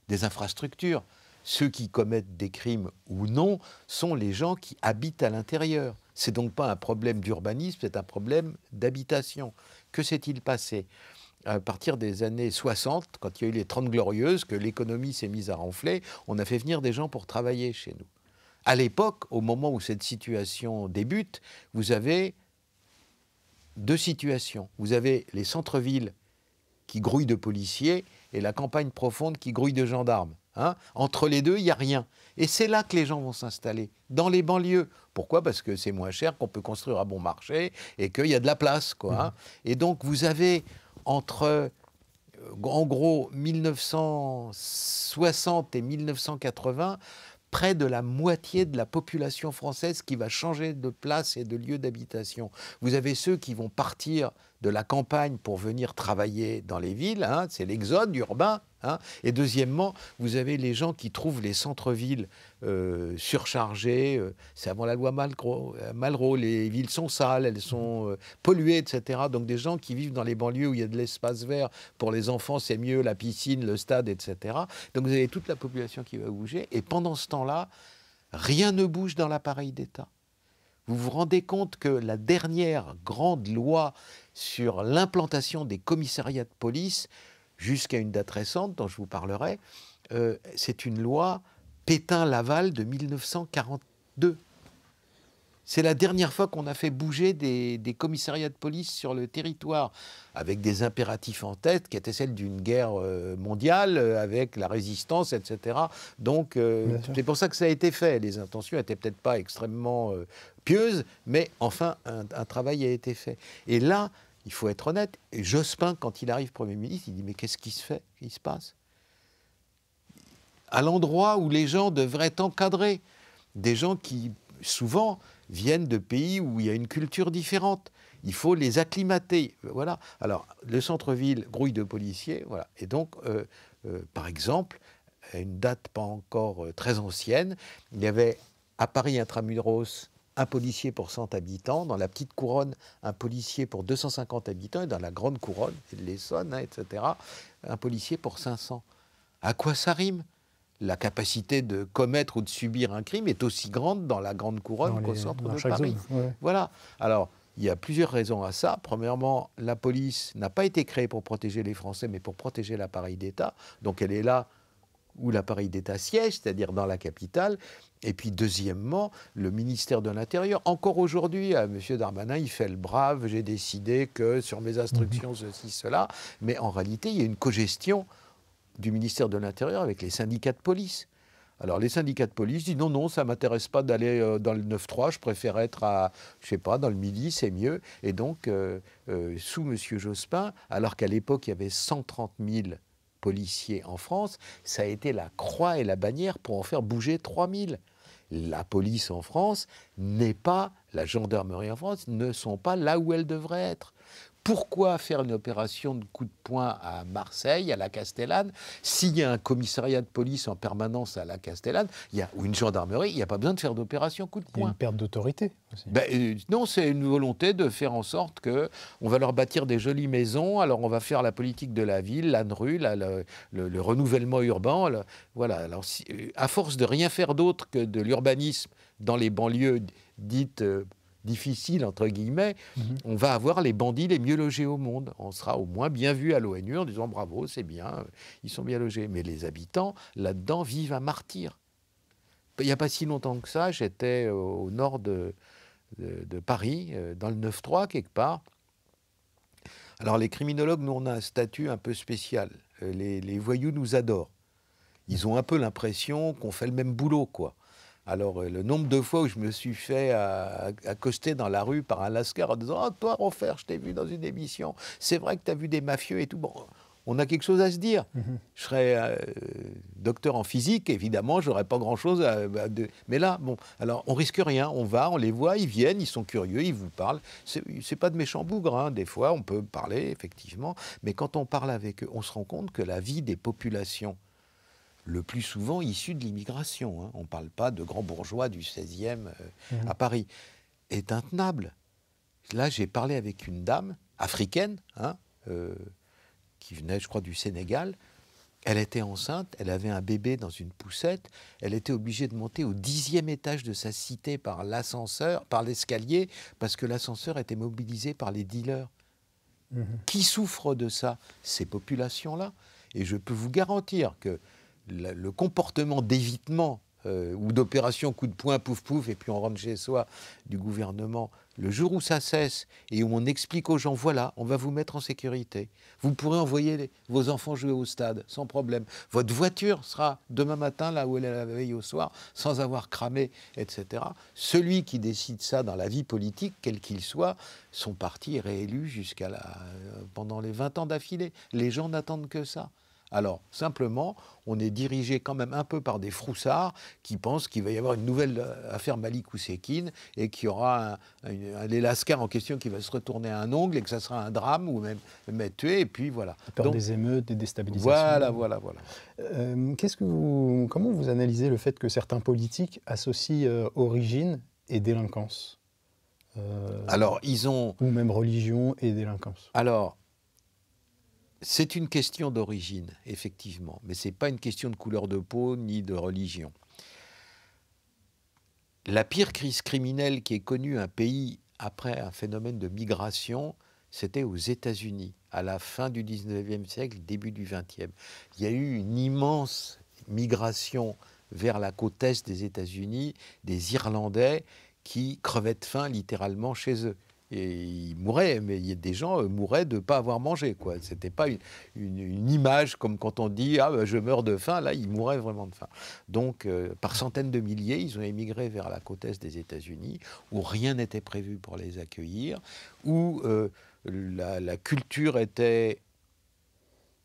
des infrastructures ceux qui commettent des crimes ou non sont les gens qui habitent à l'intérieur. n'est donc pas un problème d'urbanisme, c'est un problème d'habitation. Que s'est-il passé à partir des années 60, quand il y a eu les Trente glorieuses, que l'économie s'est mise à renfler, on a fait venir des gens pour travailler chez nous. À l'époque, au moment où cette situation débute, vous avez deux situations. Vous avez les centres-villes qui grouillent de policiers et la campagne profonde qui grouille de gendarmes. Hein. Entre les deux, il n'y a rien. Et c'est là que les gens vont s'installer, dans les banlieues. Pourquoi Parce que c'est moins cher, qu'on peut construire à bon marché et qu'il y a de la place. Quoi, hein. mmh. Et donc, vous avez entre, euh, en gros, 1960 et 1980, près de la moitié de la population française qui va changer de place et de lieu d'habitation. Vous avez ceux qui vont partir de la campagne pour venir travailler dans les villes, hein. c'est l'exode urbain, Hein. et deuxièmement, vous avez les gens qui trouvent les centres-villes euh, surchargés. Euh, c'est avant la loi euh, Malraux, Les villes sont sales, elles sont polluées, etc. Donc des gens qui vivent dans les banlieues où il y a de l'espace vert pour les enfants, c'est mieux la piscine, le stade, etc. Donc vous avez toute la population qui va bouger. Et pendant ce temps-là, rien ne bouge dans l'appareil d'État. Vous vous rendez compte que la dernière grande loi sur l'implantation des commissariats de police jusqu'à une date récente dont je vous parlerai, euh, c'est une loi Pétain-Laval de 1942. C'est la dernière fois qu'on a fait bouger des, commissariats de police sur le territoire, avec des impératifs en tête, qui étaient celles d'une guerre euh, mondiale, euh, avec la résistance, etc. Donc, c'est pour ça que ça a été fait. Les intentions n'étaient peut-être pas extrêmement pieuses, mais enfin, un, un travail a été fait. Et là, il faut être honnête. Et Jospin, quand il arrive Premier ministre, il dit Mais qu'est-ce qui se fait Qu'est-ce qui se passe À l'endroit où les gens devraient encadrer, des gens qui, souvent, viennent de pays où il y a une culture différente. Il faut les acclimater. Voilà. Alors, le centre-ville grouille de policiers. Voilà. Et donc, euh, euh, par exemple, à une date pas encore euh, très ancienne, il y avait à Paris intramuros un policier pour 100 habitants, dans la petite couronne, un policier pour 250 habitants, et dans la grande couronne, c'est l'Essonne, hein, etc., un policier pour 500. À quoi ça rime La capacité de commettre ou de subir un crime est aussi grande dans la grande couronne qu'au centre de Paris. Voilà. Alors, il y a plusieurs raisons à ça. Premièrement, la police n'a pas été créée pour protéger les Français, mais pour protéger l'appareil d'État. Donc, elle est là où l'appareil d'État siège, c'est-à-dire dans la capitale. Et puis deuxièmement, le ministère de l'Intérieur. Encore aujourd'hui, euh, M. Darmanin, il fait le brave, j'ai décidé que sur mes instructions, mhm. ceci, cela. Mais en réalité, il y a une cogestion du ministère de l'Intérieur avec les syndicats de police. Alors les syndicats de police disent non, non, ça ne m'intéresse pas d'aller euh, dans le 9-3, je préfère être à, je sais pas, dans le midi, c'est mieux. Et donc, euh, sous M. Jospin, alors qu'à l'époque, il y avait 130 000 policiers en France, ça a été la croix et la bannière pour en faire bouger 3000. La police en France n'est pas, la gendarmerie en France ne sont pas là où elles devraient être pourquoi faire une opération de coup de poing à Marseille, à la Castellane S'il y a un commissariat de police en permanence à la Castellane, il y a, ou une gendarmerie, il n'y a pas besoin de faire d'opération coup de poing. une perte d'autorité ben, euh, non, c'est une volonté de faire en sorte que on va leur bâtir des jolies maisons, alors on va faire la politique de la ville, la rue, le, renouvellement urbain. voilà, alors euh, à force de rien faire d'autre que de l'urbanisme dans les banlieues dites... Euh, difficile, entre guillemets, mhm. on va avoir les bandits les mieux logés au monde. On sera au moins bien vu à l'ONU en disant bravo, c'est bien, ils sont bien logés. Mais les habitants, là-dedans, vivent un martyr. Il n'y a pas si longtemps que ça, j'étais au nord de, Paris, euh, dans le 9-3, quelque part. Alors les criminologues, nous, on a un statut un peu spécial. Euh, les voyous nous adorent. Ils ont un peu l'impression qu'on fait le même boulot, quoi. Alors, euh, le nombre de fois où je me suis fait euh, accoster dans la rue par un lascar en disant Ah, toi, je t'ai vu dans une émission, c'est vrai que tu as vu des mafieux et tout. Bon, on a quelque chose à se dire. Mhm. Je serais euh, docteur en physique, évidemment, j'aurais pas grand-chose à, Mais là, bon, alors on risque rien, on va, on les voit, ils viennent, ils sont curieux, ils vous parlent. C'est pas de méchants bougres, hein. des fois on peut parler, effectivement, mais quand on parle avec eux, on se rend compte que la vie des populations le plus souvent issu de l'immigration, hein. on ne parle pas de grands bourgeois du 16e euh, mmh. à Paris, est intenable. Là, j'ai parlé avec une dame africaine, hein, euh, qui venait, je crois, du Sénégal. Elle était enceinte, elle avait un bébé dans une poussette, elle était obligée de monter au dixième étage de sa cité par l'ascenseur, par l'escalier, parce que l'ascenseur était mobilisé par les dealers. Mmh. Qui souffre de ça Ces populations-là. Et je peux vous garantir que le, comportement d'évitement euh, ou d'opération coup de poing, pouf pouf, et puis on rentre chez soi du gouvernement, le jour où ça cesse et où on explique aux gens, voilà, on va vous mettre en sécurité, vous pourrez envoyer vos enfants jouer au stade sans problème, votre voiture sera demain matin là où elle est la veille au soir, sans avoir cramé, etc. Celui qui décide ça dans la vie politique, quel qu'il soit, son parti est réélu jusqu'à la, pendant les 20 ans d'affilée. Les gens n'attendent que ça. Alors, simplement, on est dirigé quand même un peu par des froussards qui pensent qu'il va y avoir une nouvelle euh, affaire Malik Oussekine et qu'il y aura un, un, en question qui va se retourner à un ongle et que ça sera un drame ou même, même être Et puis voilà. Peur des émeutes, des déstabilisations. Voilà, voilà, voilà. Euh, comment vous analysez le fait que certains politiques associent euh, origine et délinquance Alors, ils ont. Ou même religion et délinquance. Alors, c'est une question d'origine, effectivement, mais ce n'est pas une question de couleur de peau ni de religion. La pire crise criminelle qui ait connu un pays après un phénomène de migration, c'était aux États-Unis, à la fin du 19e siècle, début du 20e. Il y a eu une immense migration vers la côte est des États-Unis, des Irlandais qui crevaient de faim littéralement chez eux. Et ils mouraient, mais il y a des gens euh, mouraient de ne pas avoir mangé. Ce n'était pas une, image comme quand on dit ah, bah, je meurs de faim. Là, ils mouraient vraiment de faim. Donc, euh, par centaines de milliers, ils ont émigré vers la côte est des États-Unis, où rien n'était prévu pour les accueillir, où euh, la, culture était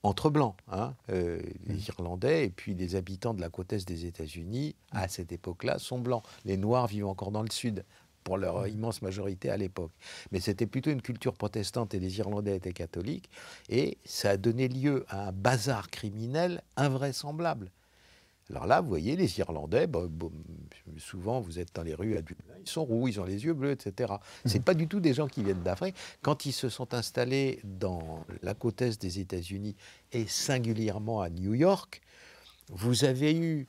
entre blancs, hein, les mmh. Irlandais et puis les habitants de la côte est des États-Unis, à cette époque-là, sont blancs. Les Noirs vivent encore dans le Sud, pour leur mm. immense majorité à l'époque. Mais c'était plutôt une culture protestante et les Irlandais étaient catholiques. Et ça a donné lieu à un bazar criminel invraisemblable. Alors là, vous voyez, les Irlandais, bah, bah, souvent vous êtes dans les rues ils sont roux, ils ont les yeux bleus, etc. Ce mm. pas du tout des gens qui viennent d'Afrique. Quand ils se sont installés dans la côte est des États-Unis et singulièrement à New York, vous avez eu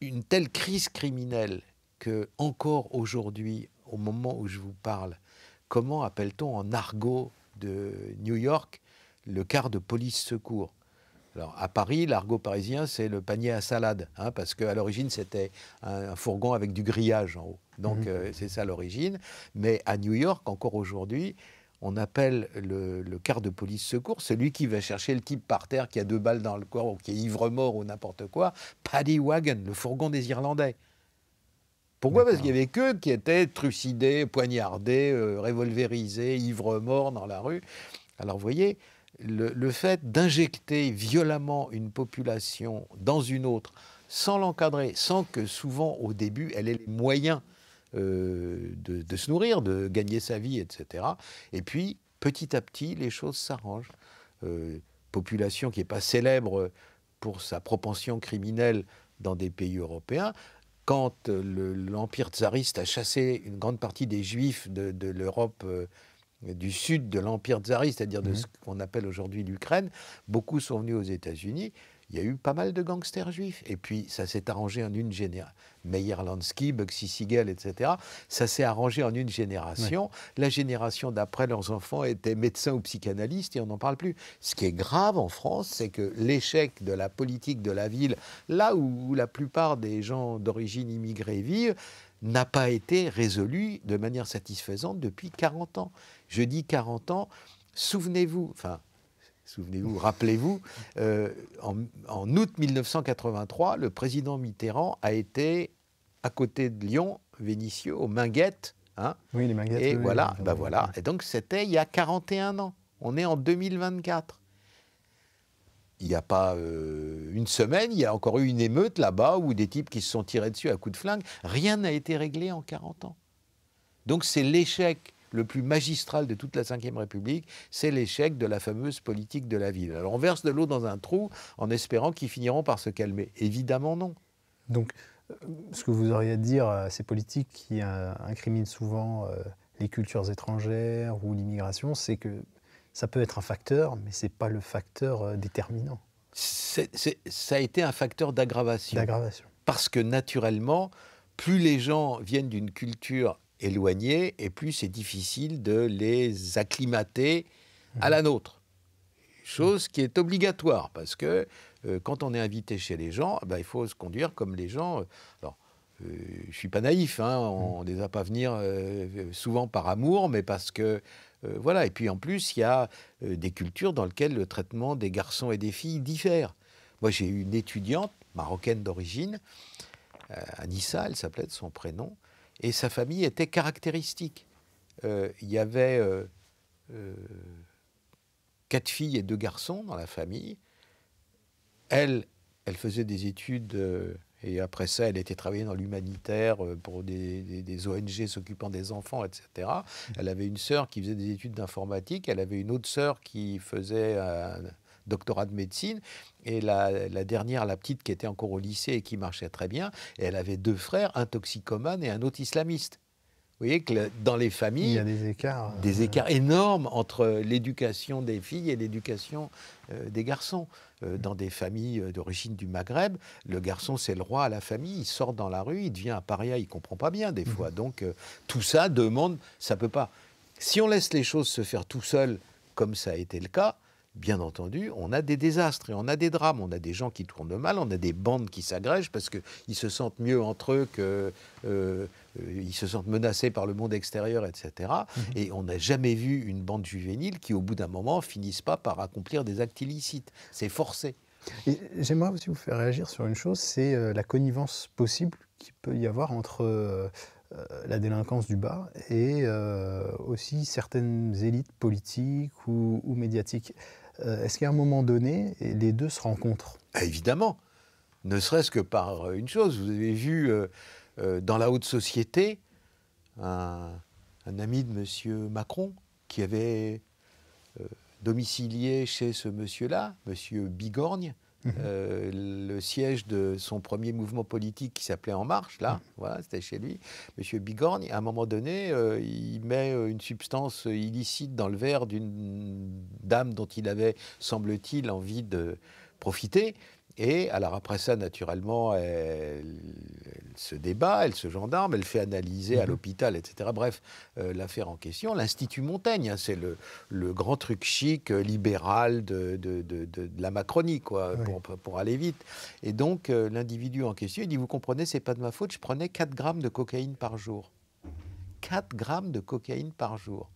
une telle crise criminelle que encore aujourd'hui, au moment où je vous parle, comment appelle-t-on en argot de New York le quart de police secours alors, à Paris, l'argot parisien, c'est le panier à salade, hein, parce qu'à l'origine, c'était un, fourgon avec du grillage en haut. Donc, mmh. euh, c'est ça l'origine. Mais à New York, encore aujourd'hui, on appelle le, le, quart de police secours, celui qui va chercher le type par terre qui a deux balles dans le corps ou qui est ivre-mort ou n'importe quoi, paddy wagon, le fourgon des Irlandais. Pourquoi Parce qu'il y avait qu'eux qui étaient trucidés, poignardés, euh, révolvérisés, ivres-morts dans la rue. Alors vous voyez, le, fait d'injecter violemment une population dans une autre, sans l'encadrer, sans que souvent au début elle ait les moyens euh, de, se nourrir, de gagner sa vie, etc. Et puis petit à petit, les choses s'arrangent. Euh, population qui n'est pas célèbre pour sa propension criminelle dans des pays européens, quand euh, l'Empire tsariste a chassé une grande partie des juifs de, l'Europe euh, du sud de l'Empire tsariste, c'est-à-dire de mhm. ce qu'on appelle aujourd'hui l'Ukraine, beaucoup sont venus aux États-Unis il y a eu pas mal de gangsters juifs. Et puis, ça s'est arrangé en une génération. Meyer Lansky, Bugsy Siegel, etc. Ça s'est arrangé en une génération. La génération d'après, leurs enfants étaient médecins ou psychanalystes et on n'en parle plus. Ce qui est grave en France, c'est que l'échec de la politique de la ville, là où, la plupart des gens d'origine immigrée vivent, n'a pas été résolu de manière satisfaisante depuis 40 ans. Je dis 40 ans, souvenez-vous, enfin, souvenez-vous, rappelez-vous, euh, en, août 1983, le président Mitterrand a été à côté de Lyon, Vénitieux, aux Minguettes. Hein. oui, les Minguettes. Et voilà, bah voilà. Et donc c'était il y a 41 ans. On est en 2024. Il n'y a pas euh, une semaine, il y a encore eu une émeute là-bas où des types qui se sont tirés dessus à coups de flingue. Rien n'a été réglé en 40 ans. Donc c'est l'échec le plus magistral de toute la Ve République, c'est l'échec de la fameuse politique de la ville. Alors on verse de l'eau dans un trou en espérant qu'ils finiront par se calmer. Évidemment non. Donc euh, ce que vous auriez à dire à ces politiques qui euh, incriminent souvent euh, les cultures étrangères ou l'immigration, c'est que ça peut être un facteur, mais ce n'est pas le facteur déterminant. ça a été un facteur d'aggravation. D'aggravation. Parce que naturellement, plus les gens viennent d'une culture éloignés et plus c'est difficile de les acclimater à la nôtre. Chose qui est obligatoire parce que euh, quand on est invité chez les gens, eh ben, il faut se conduire comme les gens. Euh, alors, ne euh, je suis pas naïf, hein, on ne mm. les a pas venir souvent par amour, mais parce que voilà. Et puis en plus, il y a des cultures dans lesquelles le traitement des garçons et des filles diffère. Moi, j'ai eu une étudiante marocaine d'origine, Anissa, elle s'appelait de son prénom. Et sa famille était caractéristique. Euh, il y avait euh, euh, quatre filles et deux garçons dans la famille. Elle, elle faisait des études et après ça, elle était travaillée dans l'humanitaire pour des, ONG s'occupant des enfants, etc. Elle avait une sœur qui faisait des études d'informatique, elle avait une autre sœur qui faisait doctorat de médecine. Et la, dernière, la petite qui était encore au lycée et qui marchait très bien, elle avait deux frères, un toxicomane et un autre islamiste. Vous voyez que dans les familles, il y a des écarts, euh, des écarts énormes entre l'éducation des filles et l'éducation euh, des garçons. Euh, dans des familles d'origine du Maghreb, le garçon c'est le roi à la famille, il sort dans la rue, il devient un paria, il comprend pas bien des mhm. fois. Donc tout ça demande, ça peut pas. Si on laisse les choses se faire tout seul, comme ça a été le cas, bien entendu, on a des désastres et on a des drames, on a des gens qui tournent mal, on a des bandes qui s'agrègent parce qu'ils se sentent mieux entre eux qu'ils euh, euh, se sentent menacés par le monde extérieur, etc. Mhm. Et on n'a jamais vu une bande juvénile qui, au bout d'un moment, finisse pas par accomplir des actes illicites. C'est forcé. J'aimerais aussi vous faire réagir sur une chose, c'est euh, la connivence possible qu'il peut y avoir entre la délinquance du bas et aussi certaines élites politiques ou médiatiques. Euh, est-ce qu'à un moment donné, les deux se rencontrent Évidemment, ne serait-ce que par euh, une chose. Vous avez vu euh, dans la haute société un, ami de M. Macron qui avait domicilié chez ce monsieur-là, M. Monsieur Bigorgne, euh, le siège de son premier mouvement politique qui s'appelait En Marche, là, mm. voilà, c'était chez lui. Monsieur Bigorne, à un moment donné, euh, il met euh, une substance illicite dans le verre d'une dame dont il avait, semble-t-il, envie de profiter. Et alors après ça, naturellement, elle, se débat, elle se gendarme, elle fait analyser à mhm. l'hôpital, etc. Bref, euh, l'affaire en question, l'Institut Montaigne, hein, c'est le, grand truc chic euh, libéral de, la Macronie, quoi, pour, aller vite. Et donc, euh, l'individu en question, il dit, vous comprenez, c'est pas de ma faute, je prenais 4 grammes de cocaïne par jour. 4 grammes de cocaïne par jour.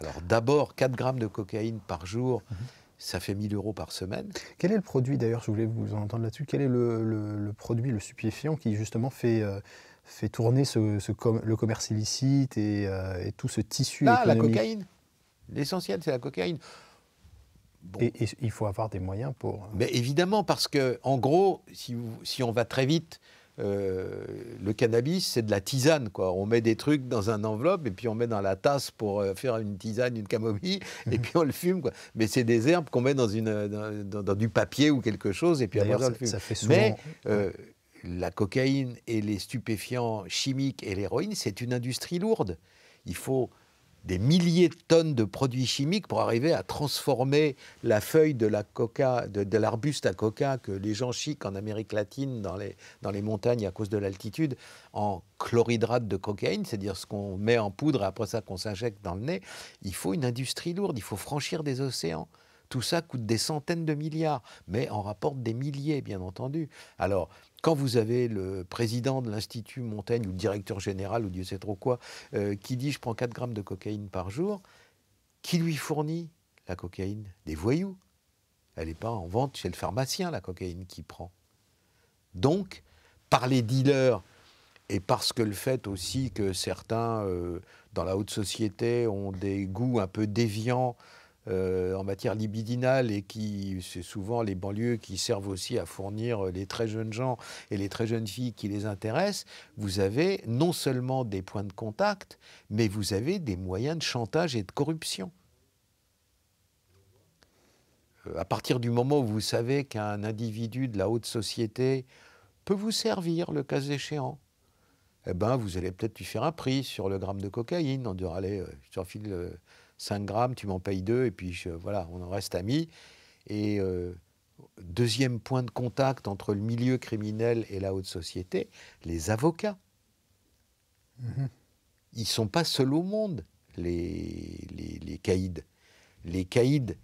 Alors d'abord, 4 grammes de cocaïne par jour. Mhm ça fait 1000 euros par semaine. Quel est le produit, d'ailleurs, je voulais vous en entendre là-dessus, quel est le, le, produit, le stupéfiant qui justement fait, euh, fait tourner ce, le commerce illicite et, euh, tout ce tissu Là, ah, la cocaïne. L'essentiel, c'est la cocaïne. Et, il faut avoir des moyens pour... Euh, Mais évidemment, parce que, en gros, si, si on va très vite, euh, le cannabis, c'est de la tisane, quoi. On met des trucs dans un enveloppe et puis on met dans la tasse pour euh, faire une tisane, une camomille, et puis on le fume, quoi. Mais c'est des herbes qu'on met dans, une, euh, du papier ou quelque chose, et puis après on le fume. Mais la cocaïne et les stupéfiants chimiques et l'héroïne, c'est une industrie lourde. Il faut des milliers de tonnes de produits chimiques pour arriver à transformer la feuille de la coca, de, l'arbuste à coca que les gens chiquent en Amérique latine dans les, dans les montagnes à cause de l'altitude en chlorhydrate de cocaïne, c'est-à-dire ce qu'on met en poudre et après ça qu'on s'injecte dans le nez. Il faut une industrie lourde, il faut franchir des océans. Tout ça coûte des centaines de milliards, mais en rapporte des milliers, bien entendu. Alors, quand vous avez le président de l'Institut Montaigne ou le directeur général ou Dieu sait trop quoi, euh, qui dit je prends 4 grammes de cocaïne par jour, qui lui fournit la cocaïne Des voyous. Elle n'est pas en vente chez le pharmacien, la cocaïne qu'il prend. Donc, par les dealers et parce que le fait aussi que certains euh, dans la haute société ont des goûts un peu déviants euh, en matière libidinale et qui, c'est souvent les banlieues qui servent aussi à fournir les très jeunes gens et les très jeunes filles qui les intéressent, vous avez non seulement des points de contact, mais vous avez des moyens de chantage et de corruption euh, à partir du moment où vous savez qu'un individu de la haute société peut vous servir, le cas échéant, eh ben, vous allez peut-être lui faire un prix sur le gramme de cocaïne. On dira, allez, euh, je file 5 grammes, tu m'en payes 2, et puis voilà, on en reste amis. Et euh, deuxième point de contact entre le milieu criminel et la haute société, les avocats. Mhm. Ils ne sont pas seuls au monde, les, les, les caïds. Les caïds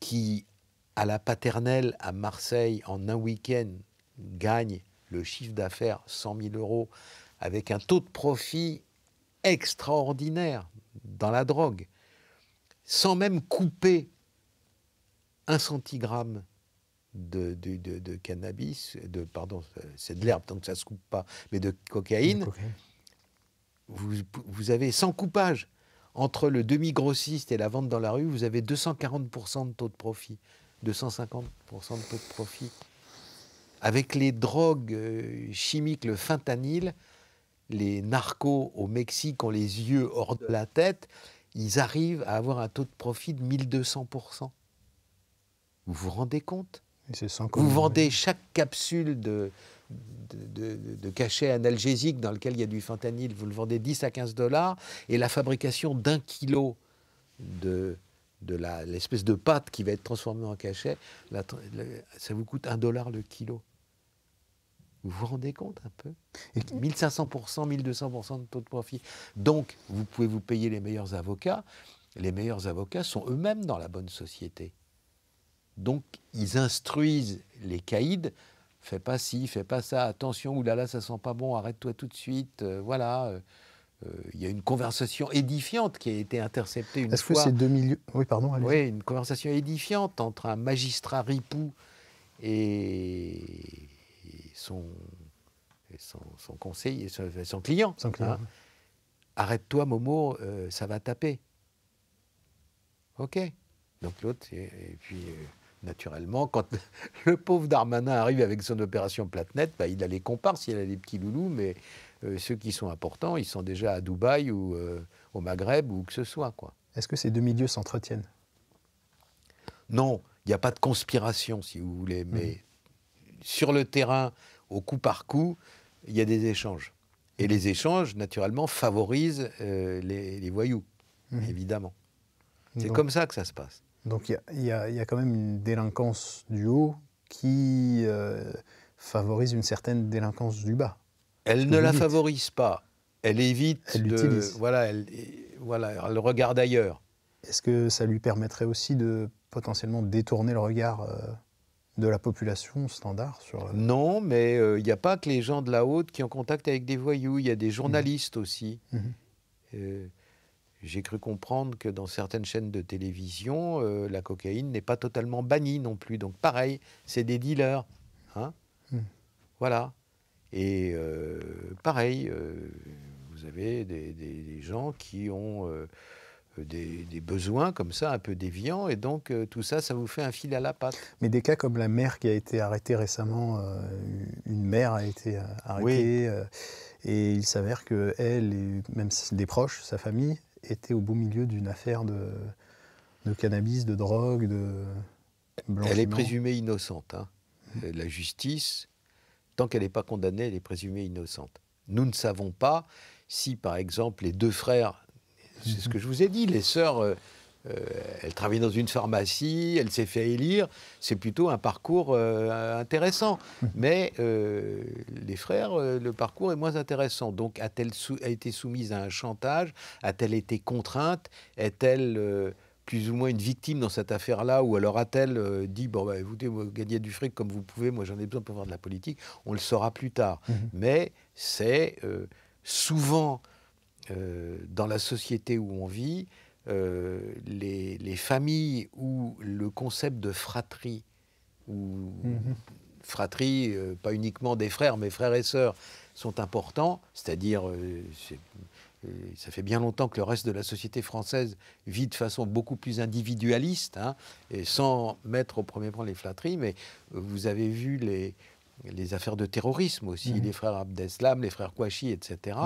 qui, à la paternelle à Marseille, en un week-end, gagnent le chiffre d'affaires 100 000 euros avec un taux de profit extraordinaire dans la drogue sans même couper un centigramme de, cannabis, de, pardon, euh, c'est de l'herbe, tant que ça ne se coupe pas, mais de cocaïne, Vous, vous, avez sans coupage. Entre le demi-grossiste et la vente dans la rue, vous avez 240% de taux de profit, 250% de taux de profit. Avec les drogues euh, chimiques, le fentanyl, les narcos au Mexique ont les yeux hors de la tête ils arrivent à avoir un taux de profit de 1200%. Vous vous rendez compte Vous vendez chaque capsule de, cachet analgésique dans lequel il y a du fentanyl, vous le vendez 10 à 15 dollars, et la fabrication d'un kilo de, l'espèce de pâte qui va être transformée en cachet, ça vous coûte 1 dollar le kilo. Vous vous rendez compte un peu 1500%, 1200% de taux de profit. Donc, vous pouvez vous payer les meilleurs avocats. Les meilleurs avocats sont eux-mêmes dans la bonne société. Donc, ils instruisent les caïds. Fais pas ci, fais pas ça, attention, oulala, ça sent pas bon, arrête-toi tout de suite, euh, voilà. Euh, euh, il y a une conversation édifiante qui a été interceptée une fois. Est-ce que c'est deux milieux Oui, pardon. Oui, une conversation édifiante entre un magistrat ripou et son, son, conseil, et son, client. Son hein. Arrête-toi, Momo, euh, ça va taper. OK. Donc l'autre, et, puis euh, naturellement, quand le pauvre Darmanin arrive avec son opération Platnet, bah, il a les comparses, il a les petits loulous, mais euh, ceux qui sont importants, ils sont déjà à Dubaï ou au Maghreb ou que ce soit. quoi. Est-ce que ces deux milieux s'entretiennent Non, il n'y a pas de conspiration, si vous voulez, mais mmh sur le terrain, au coup par coup, il y a des échanges. Et les échanges, naturellement, favorisent euh, les, voyous, mhm. évidemment. C'est comme ça que ça se passe. Donc il y, a quand même une délinquance du haut qui euh, favorise une certaine délinquance du bas. Elle ne la favorise pas. Elle évite elle de. Voilà elle, voilà, elle regarde ailleurs. Est-ce que ça lui permettrait aussi de potentiellement détourner le regard euh, de la population standard sur... Euh, non, mais il euh, n'y a pas que les gens de la haute qui ont contact avec des voyous, il y a des journalistes aussi. Mhm. Mhm. Euh, j'ai cru comprendre que dans certaines chaînes de télévision, la cocaïne n'est pas totalement bannie non plus. Donc pareil, c'est des dealers. Hein mhm. Voilà. Et pareil, vous avez des, gens qui ont des, besoins comme ça, un peu déviants, et donc euh, tout ça, ça vous fait un fil à la patte. Mais des cas comme la mère qui a été arrêtée récemment, euh, une mère a été euh, arrêtée, et il s'avère que elle et même des proches, sa famille, étaient au beau milieu d'une affaire de, de, cannabis, de drogue, de blanchiment. Elle est présumée innocente. Hein. La justice, tant qu'elle n'est pas condamnée, elle est présumée innocente. Nous ne savons pas si, par exemple, les deux frères c'est ce mhm. que je vous ai dit. Les sœurs, euh, euh, elles travaillent dans une pharmacie, elles s'est fait élire. C'est plutôt un parcours euh, intéressant. Mhm. Mais les frères, le parcours est moins intéressant. Donc, a-t-elle a été soumise à un chantage A-t-elle été contrainte Est-elle plus ou moins une victime dans cette affaire-là, ou alors a-t-elle dit bon bah, écoutez, vous gagnez du fric comme vous pouvez, moi j'en ai besoin pour faire de la politique. On le saura plus tard. Mhm. Mais c'est souvent euh, dans la société où on vit, euh, les, familles où le concept de fratrie, ou mhm. fratrie, euh, pas uniquement des frères, mais frères et sœurs, sont importants, c'est-à-dire, ça fait bien longtemps que le reste de la société française vit de façon beaucoup plus individualiste, hein, et sans mettre au premier plan les flatteries, mais vous avez vu les, affaires de terrorisme aussi, mhm. les frères Abdeslam, les frères Kouachi, etc.,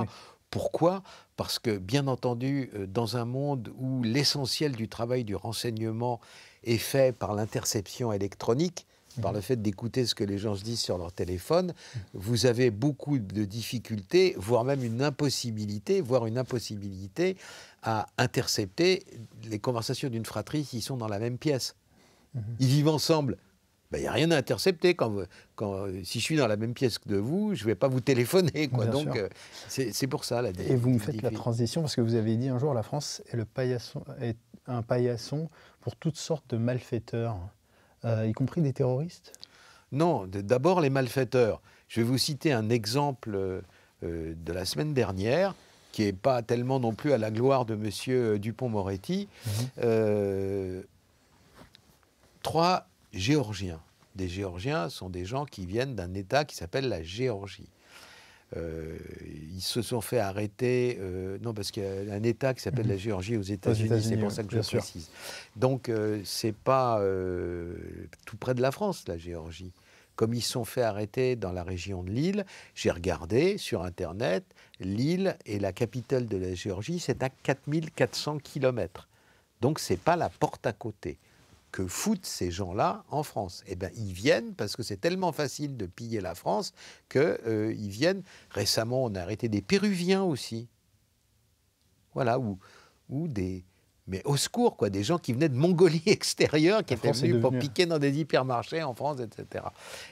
pourquoi Parce que, bien entendu, euh, dans un monde où l'essentiel du travail du renseignement est fait par l'interception électronique, mmh. par le fait d'écouter ce que les gens se disent sur leur téléphone, mmh. vous avez beaucoup de difficultés, voire même une impossibilité, voire une impossibilité à intercepter les conversations d'une fratrie s'ils sont dans la même pièce. Mmh. Ils vivent ensemble, ben, il n'y a rien à intercepter. Quand, quand, si je suis dans la même pièce que vous, je ne vais pas vous téléphoner. Quoi. Donc, euh, c'est pour ça la Et vous me faites la transition parce que vous avez dit un jour la France est, le paillasson, est un paillasson pour toutes sortes de malfaiteurs, euh, y compris des terroristes Non, d'abord les malfaiteurs. Je vais vous citer un exemple euh, de la semaine dernière qui n'est pas tellement non plus à la gloire de M. Dupont-Moretti. Mhm. trois Géorgiens. Des Géorgiens sont des gens qui viennent d'un État qui s'appelle la Géorgie. Euh, ils se sont fait arrêter, euh, non, parce qu'il y a un État qui s'appelle la mhm. Géorgie aux États-Unis, c'est pour ça que je précise. Donc, euh, c'est pas tout près de la France, la Géorgie. Comme ils se sont fait arrêter dans la région de Lille, j'ai regardé sur Internet, Lille est la capitale de la Géorgie, c'est à 4400 km. Donc, c'est pas la porte à côté que foutent ces gens-là en France Eh bien, ils viennent parce que c'est tellement facile de piller la France qu'ils euh, viennent. Récemment, on a arrêté des Péruviens aussi. Voilà, ou, ou des. Mais au secours, quoi, des gens qui venaient de Mongolie extérieure, qui étaient venus pour piquer dans des hypermarchés en France, etc.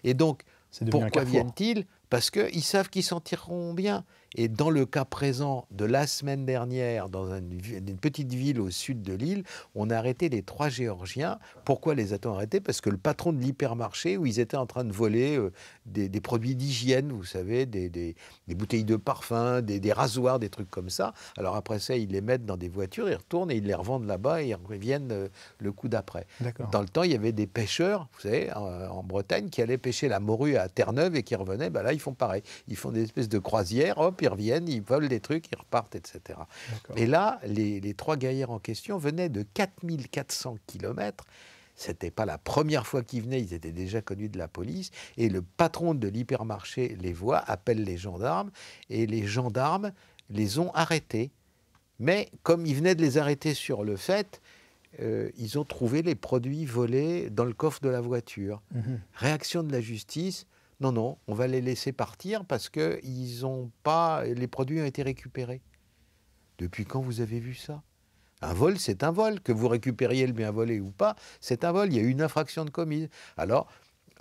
Et donc, pourquoi viennent-ils Parce qu'ils savent qu'ils s'en tireront bien. Et dans le cas présent de la semaine dernière, dans une, petite ville au sud de l'île, on a arrêté les trois Géorgiens. Pourquoi les a-t-on arrêtés Parce que le patron de l'hypermarché, où ils étaient en train de voler euh, des, produits d'hygiène, vous savez, des, bouteilles de parfum, des, rasoirs, des trucs comme ça. Alors après ça, ils les mettent dans des voitures, ils retournent et ils les revendent là-bas et ils reviennent euh, le coup d'après. Dans le temps, il y avait des pêcheurs, vous savez, en, Bretagne, qui allaient pêcher la morue à Terre-Neuve et qui revenaient. Ben là, ils font pareil. Ils font des espèces de croisières, hop, ils reviennent, ils volent des trucs, ils repartent, etc. Et là, les, trois gaillards en question venaient de 4400 kilomètres c'était pas la première fois qu'ils venaient, ils étaient déjà connus de la police. Et le patron de l'hypermarché les voit, appelle les gendarmes, et les gendarmes les ont arrêtés. Mais comme ils venaient de les arrêter sur le fait, euh, ils ont trouvé les produits volés dans le coffre de la voiture. Mhm. Réaction de la justice, non, non, on va les laisser partir parce que ils ont pas, les produits ont été récupérés. Depuis quand vous avez vu ça Un vol, c'est un vol. Que vous récupériez le bien volé ou pas, c'est un vol. Il y a eu une infraction de commise. Alors,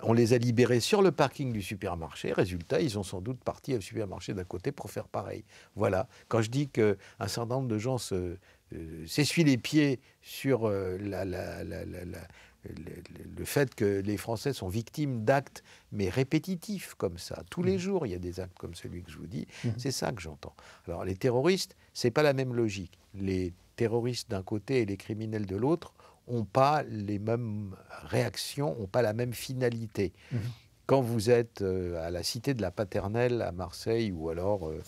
on les a libérés sur le parking du supermarché. Résultat, ils ont sans doute parti au supermarché d'un côté pour faire pareil. Voilà. Quand je dis qu'un certain nombre de gens se, euh, les pieds sur euh, la le fait que les Français sont victimes d'actes, mais répétitifs comme ça. Tous les mmh. jours, il y a des actes comme celui que je vous dis. Mmh. C'est ça que j'entends. Alors, les terroristes, c'est pas la même logique. Les terroristes d'un côté et les criminels de l'autre n'ont pas les mêmes réactions, n'ont pas la même finalité. Mmh. Quand vous êtes euh, à la cité de la paternelle à Marseille ou alors euh,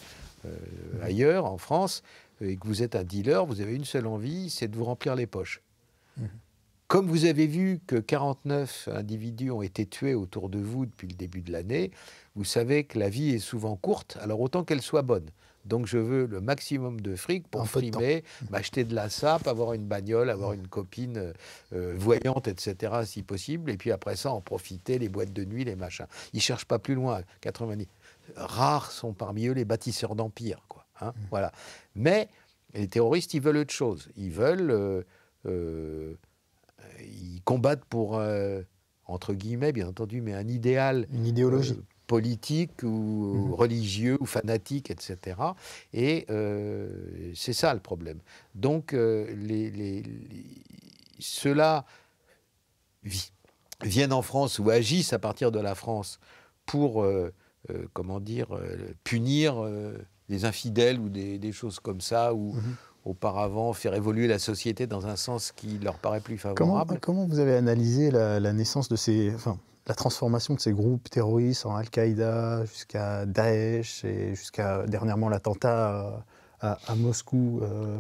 euh, ailleurs en France et que vous êtes un dealer, vous avez une seule envie, c'est de vous remplir les poches. Comme vous avez vu que 49 individus ont été tués autour de vous depuis le début de l'année, vous savez que la vie est souvent courte, alors autant qu'elle soit bonne. Donc je veux le maximum de fric pour m'acheter de la sape, avoir une bagnole, avoir une copine euh, euh, voyante, etc. si possible. Et puis après ça, en profiter, les boîtes de nuit, les machins. Ils cherchent pas plus loin, 90. Rares sont parmi eux les bâtisseurs d'empire, quoi. Hein, mmh. Voilà. Mais les terroristes, ils veulent autre chose. Ils veulent euh, euh, ils combattent pour, euh, entre guillemets, bien entendu, mais un idéal. Une idéologie. Euh, politique ou mhm. religieux ou fanatique, etc. Et c'est ça le problème. Donc, les, ceux-là viennent en France ou agissent à partir de la France pour, comment dire, punir des infidèles ou des, choses comme ça, ou, mhm auparavant faire évoluer la société dans un sens qui leur paraît plus favorable. Comment, vous avez analysé la, naissance de ces, enfin, la transformation de ces groupes terroristes en Al-Qaïda jusqu'à Daesh et jusqu'à dernièrement l'attentat à, Moscou euh,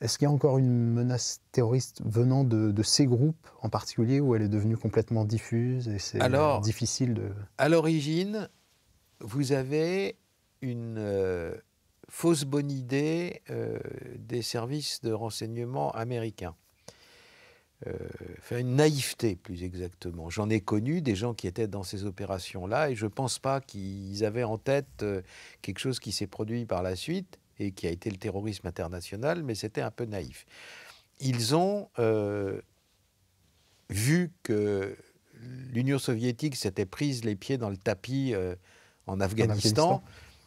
Est-ce qu'il y a encore une menace terroriste venant de, ces groupes en particulier où elle est devenue complètement diffuse et c'est Alors, difficile de... À l'origine, vous avez une... Euh, fausse bonne idée euh, des services de renseignement américains. Euh, enfin, une naïveté plus exactement. J'en ai connu des gens qui étaient dans ces opérations-là et je ne pense pas qu'ils avaient en tête euh, quelque chose qui s'est produit par la suite et qui a été le terrorisme international, mais c'était un peu naïf. Ils ont vu que l'Union soviétique s'était prise les pieds dans le tapis En Afghanistan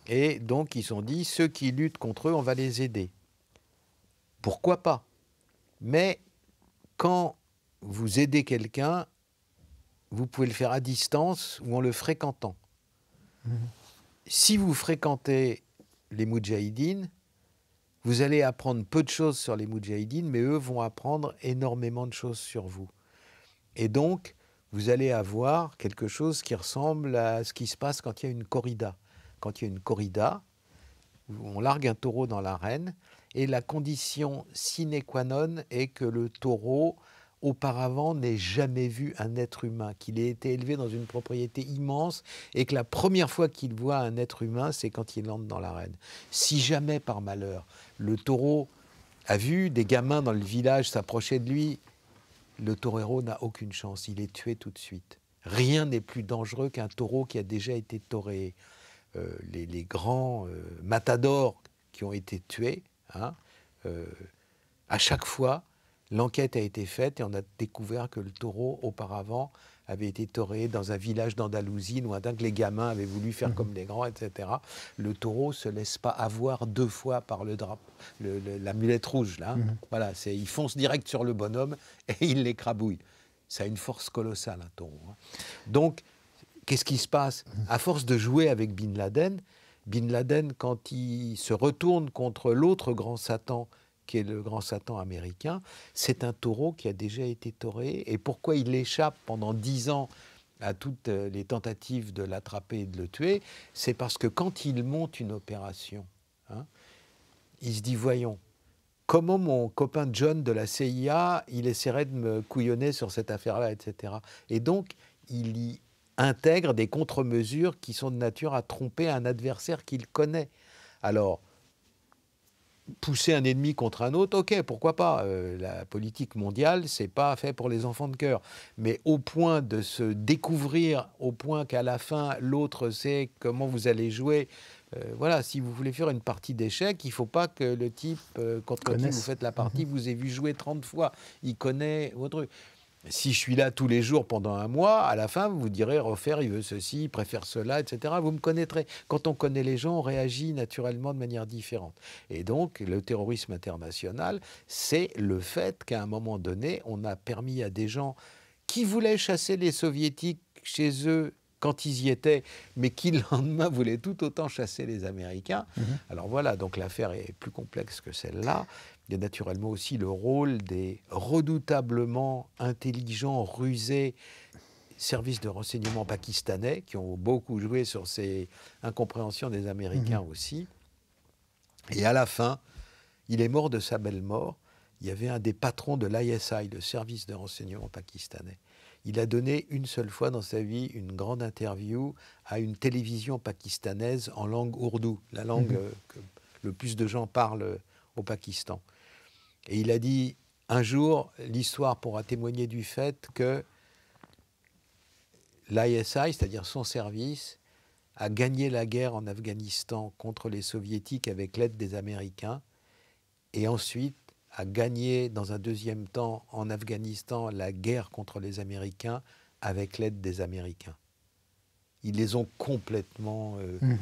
et donc ils ont dit, ceux qui luttent contre eux, on va les aider. Pourquoi pas Mais quand vous aidez quelqu'un, vous pouvez le faire à distance ou en le fréquentant. Mhm. Si vous fréquentez les Moudjahidines, vous allez apprendre peu de choses sur les Moudjahidines, mais eux vont apprendre énormément de choses sur vous. Et donc, vous allez avoir quelque chose qui ressemble à ce qui se passe quand il y a une corrida quand il y a une corrida, on largue un taureau dans l'arène, et la condition sine qua non est que le taureau auparavant n'ait jamais vu un être humain, qu'il ait été élevé dans une propriété immense et que la première fois qu'il voit un être humain, c'est quand il entre dans l'arène. Si jamais par malheur, le taureau a vu des gamins dans le village s'approcher de lui, le torero n'a aucune chance, il est tué tout de suite. Rien n'est plus dangereux qu'un taureau qui a déjà été toré. Euh, les, grands euh, matadors qui ont été tués, hein, euh, à chaque fois, l'enquête a été faite et on a découvert que le taureau, auparavant, avait été toré dans un village d'Andalousie, lointain, que les gamins avaient voulu faire mhm. comme les grands, etc. Le taureau se laisse pas avoir deux fois par le drap, la mulette rouge. Là. Mhm. Voilà, c'est, il fonce direct sur le bonhomme et il l'écrabouille. Ça a une force colossale, un taureau. Hein. Donc, Qu'est-ce qui se passe À force de jouer avec Bin Laden, Bin Laden, quand il se retourne contre l'autre grand Satan, qui est le grand Satan américain, c'est un taureau qui a déjà été toré. Et pourquoi il échappe pendant dix ans à toutes euh, les tentatives de l'attraper et de le tuer C'est parce que quand il monte une opération, hein, il se dit, voyons, comment mon copain John de la CIA, il essaierait de me couillonner sur cette affaire-là, etc. Et donc, il y intègre des contre-mesures qui sont de nature à tromper un adversaire qu'il connaît. Alors, pousser un ennemi contre un autre, ok, pourquoi pas. Euh, la politique mondiale, c'est pas fait pour les enfants de cœur. Mais au point de se découvrir, au point qu'à la fin, l'autre sait comment vous allez jouer. Euh, voilà, si vous voulez faire une partie d'échecs, il faut pas que le type contre euh, qui vous faites la partie mhm. vous ait vu jouer 30 fois. Il connaît votre truc. Si je suis là tous les jours pendant un mois, à la fin, vous, direz refaire, il veut ceci, il préfère cela, etc. Vous me connaîtrez. Quand on connaît les gens, on réagit naturellement de manière différente. Et donc, le terrorisme international, c'est le fait qu'à un moment donné, on a permis à des gens qui voulaient chasser les soviétiques chez eux quand ils y étaient, mais qui le lendemain voulaient tout autant chasser les Américains. Mmh Alors voilà, donc l'affaire est plus complexe que celle-là. Il y a naturellement aussi le rôle des redoutablement intelligents, rusés services de renseignement pakistanais qui ont beaucoup joué sur ces incompréhensions des Américains mhm. aussi. Et à la fin, il est mort de sa belle mort. Il y avait un des patrons de l'ISI, le service de renseignement pakistanais. Il a donné une seule fois dans sa vie une grande interview à une télévision pakistanaise en langue ourdou, la langue mhm. euh, que le plus de gens parlent au Pakistan. Et il a dit, un jour, l'histoire pourra témoigner du fait que l'ISI, c'est-à-dire son service, a gagné la guerre en Afghanistan contre les soviétiques avec l'aide des Américains, et ensuite a gagné dans un deuxième temps en Afghanistan la guerre contre les Américains avec l'aide des Américains. Ils les ont complètement euh, mhm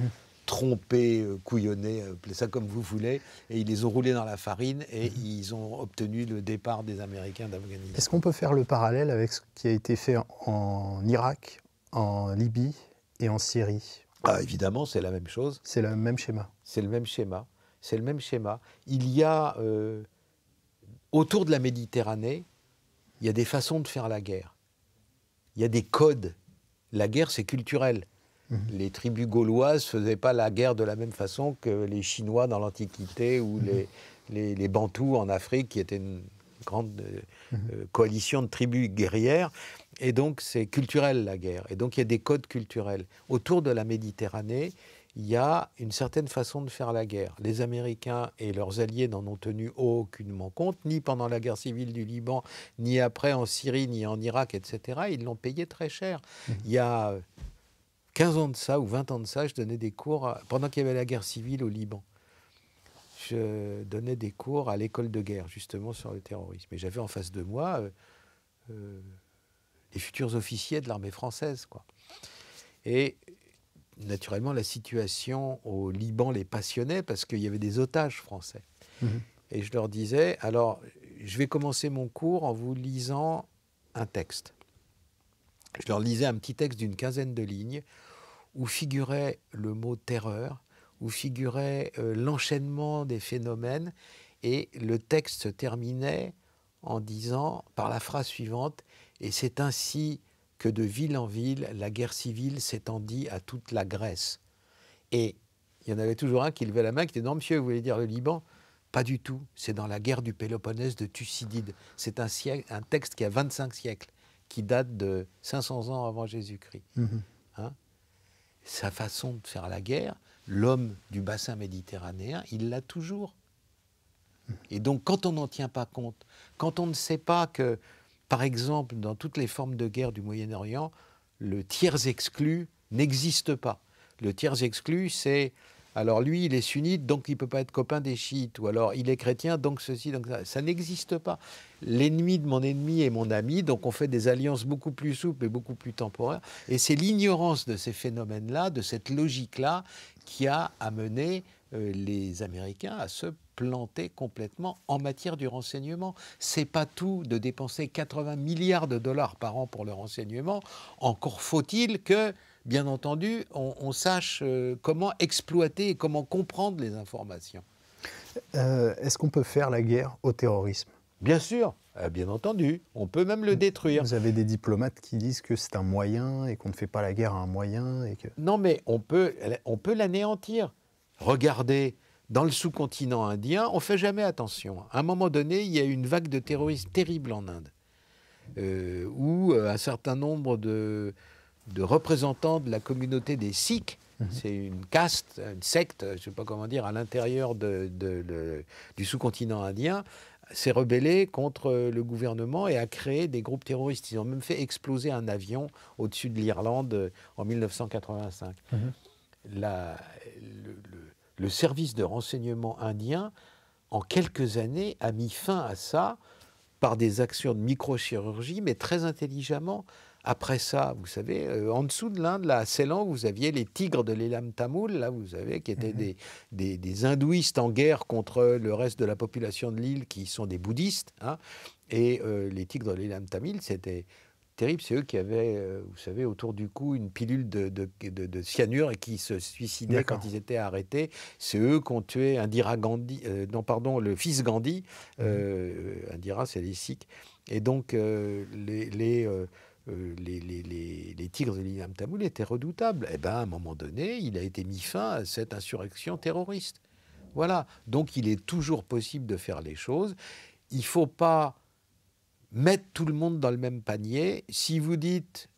trompés, euh, couillonnés, euh, ça comme vous voulez, et ils les ont roulés dans la farine et mhm. ils ont obtenu le départ des Américains d'Afghanistan. Est-ce qu'on peut faire le parallèle avec ce qui a été fait en Irak, en Libye et en Syrie ah, Évidemment, c'est la même chose. C'est le même schéma. C'est le même schéma. C'est le même schéma. Il y a, euh, autour de la Méditerranée, il y a des façons de faire la guerre. Il y a des codes. La guerre, c'est culturel. Mhm. Les tribus gauloises ne faisaient pas la guerre de la même façon que les Chinois dans l'Antiquité ou mhm. les, les, Bantous en Afrique, qui étaient une grande euh, mhm. euh, coalition de tribus guerrières. Et donc, c'est culturel, la guerre. Et donc, il y a des codes culturels. Autour de la Méditerranée, il y a une certaine façon de faire la guerre. Les Américains et leurs alliés n'en ont tenu aucunement compte, ni pendant la guerre civile du Liban, ni après en Syrie, ni en Irak, etc. Ils l'ont payé très cher. Il y a 15 ans de ça ou 20 ans de ça, je donnais des cours, pendant qu'il y avait la guerre civile au Liban, je donnais des cours à l'école de guerre, justement sur le terrorisme. Et j'avais en face de moi euh, euh, les futurs officiers de l'armée française. Quoi. Et naturellement, la situation au Liban les passionnait parce qu'il y avait des otages français. Mhm. Et je leur disais, alors, je vais commencer mon cours en vous lisant un texte. Je leur lisais un petit texte d'une quinzaine de lignes où figurait le mot terreur, où figurait euh, l'enchaînement des phénomènes, et le texte se terminait en disant, par la phrase suivante, et c'est ainsi que de ville en ville, la guerre civile s'étendit à toute la Grèce. Et il y en avait toujours un qui levait la main, qui disait « non, monsieur, vous voulez dire le Liban Pas du tout, c'est dans la guerre du Péloponnèse de Thucydide. C'est un, un texte qui a 25 siècles, qui date de 500 ans avant Jésus-Christ. Mmh sa façon de faire la guerre, l'homme du bassin méditerranéen, il l'a toujours. Et donc, quand on n'en tient pas compte, quand on ne sait pas que, par exemple, dans toutes les formes de guerre du Moyen-Orient, le tiers exclu n'existe pas. Le tiers exclu, c'est alors lui, il est sunnite, donc il ne peut pas être copain des chiites. Ou alors il est chrétien, donc ceci, donc ça. Ça n'existe pas. L'ennemi de mon ennemi est mon ami, donc on fait des alliances beaucoup plus souples et beaucoup plus temporaires. Et c'est l'ignorance de ces phénomènes-là, de cette logique-là, qui a amené euh, les Américains à se planter complètement en matière du renseignement. C'est pas tout de dépenser 80 milliards de dollars par an pour le renseignement. Encore faut-il que bien entendu, on, sache euh, comment exploiter et comment comprendre les informations. Euh, est-ce qu'on peut faire la guerre au terrorisme Bien sûr, euh, bien entendu, on peut même le détruire. Vous avez des diplomates qui disent que c'est un moyen et qu'on ne fait pas la guerre à un moyen. Et que... Non, mais on peut, on peut l'anéantir. Regardez, dans le sous-continent indien, on ne fait jamais attention. À un moment donné, il y a eu une vague de terrorisme terrible en Inde, où un certain nombre de, de représentants de la communauté des Sikhs. Mhm. C'est une caste, une secte, je ne sais pas comment dire, à l'intérieur du sous-continent indien, s'est rebellé contre le gouvernement et a créé des groupes terroristes. Ils ont même fait exploser un avion au-dessus de l'Irlande en 1985. Mhm. le, service de renseignement indien, en quelques années, a mis fin à ça par des actions de microchirurgie, mais très intelligemment, après ça, vous savez, euh, en dessous de l'Inde, là, à Ceylan, vous aviez les tigres de l'Élam Tamoul, là, vous savez, qui étaient mhm. des, des, hindouistes en guerre contre le reste de la population de l'île, qui sont des bouddhistes. Hein. et euh, les tigres de l'Élam Tamil, c'était terrible. C'est eux qui avaient, euh, vous savez, autour du cou une pilule de, cyanure et qui se suicidaient quand ils étaient arrêtés. C'est eux qui ont tué Indira Gandhi, non, pardon, le fils Gandhi. Mhm. Indira, c'est les Sikhs. Et donc, les. les euh, les, les, tigres de l'imam Tamoul étaient redoutables. Et eh bien, à un moment donné, il a été mis fin à cette insurrection terroriste. Voilà. Donc, il est toujours possible de faire les choses. Il ne faut pas mettre tout le monde dans le même panier. Si vous dites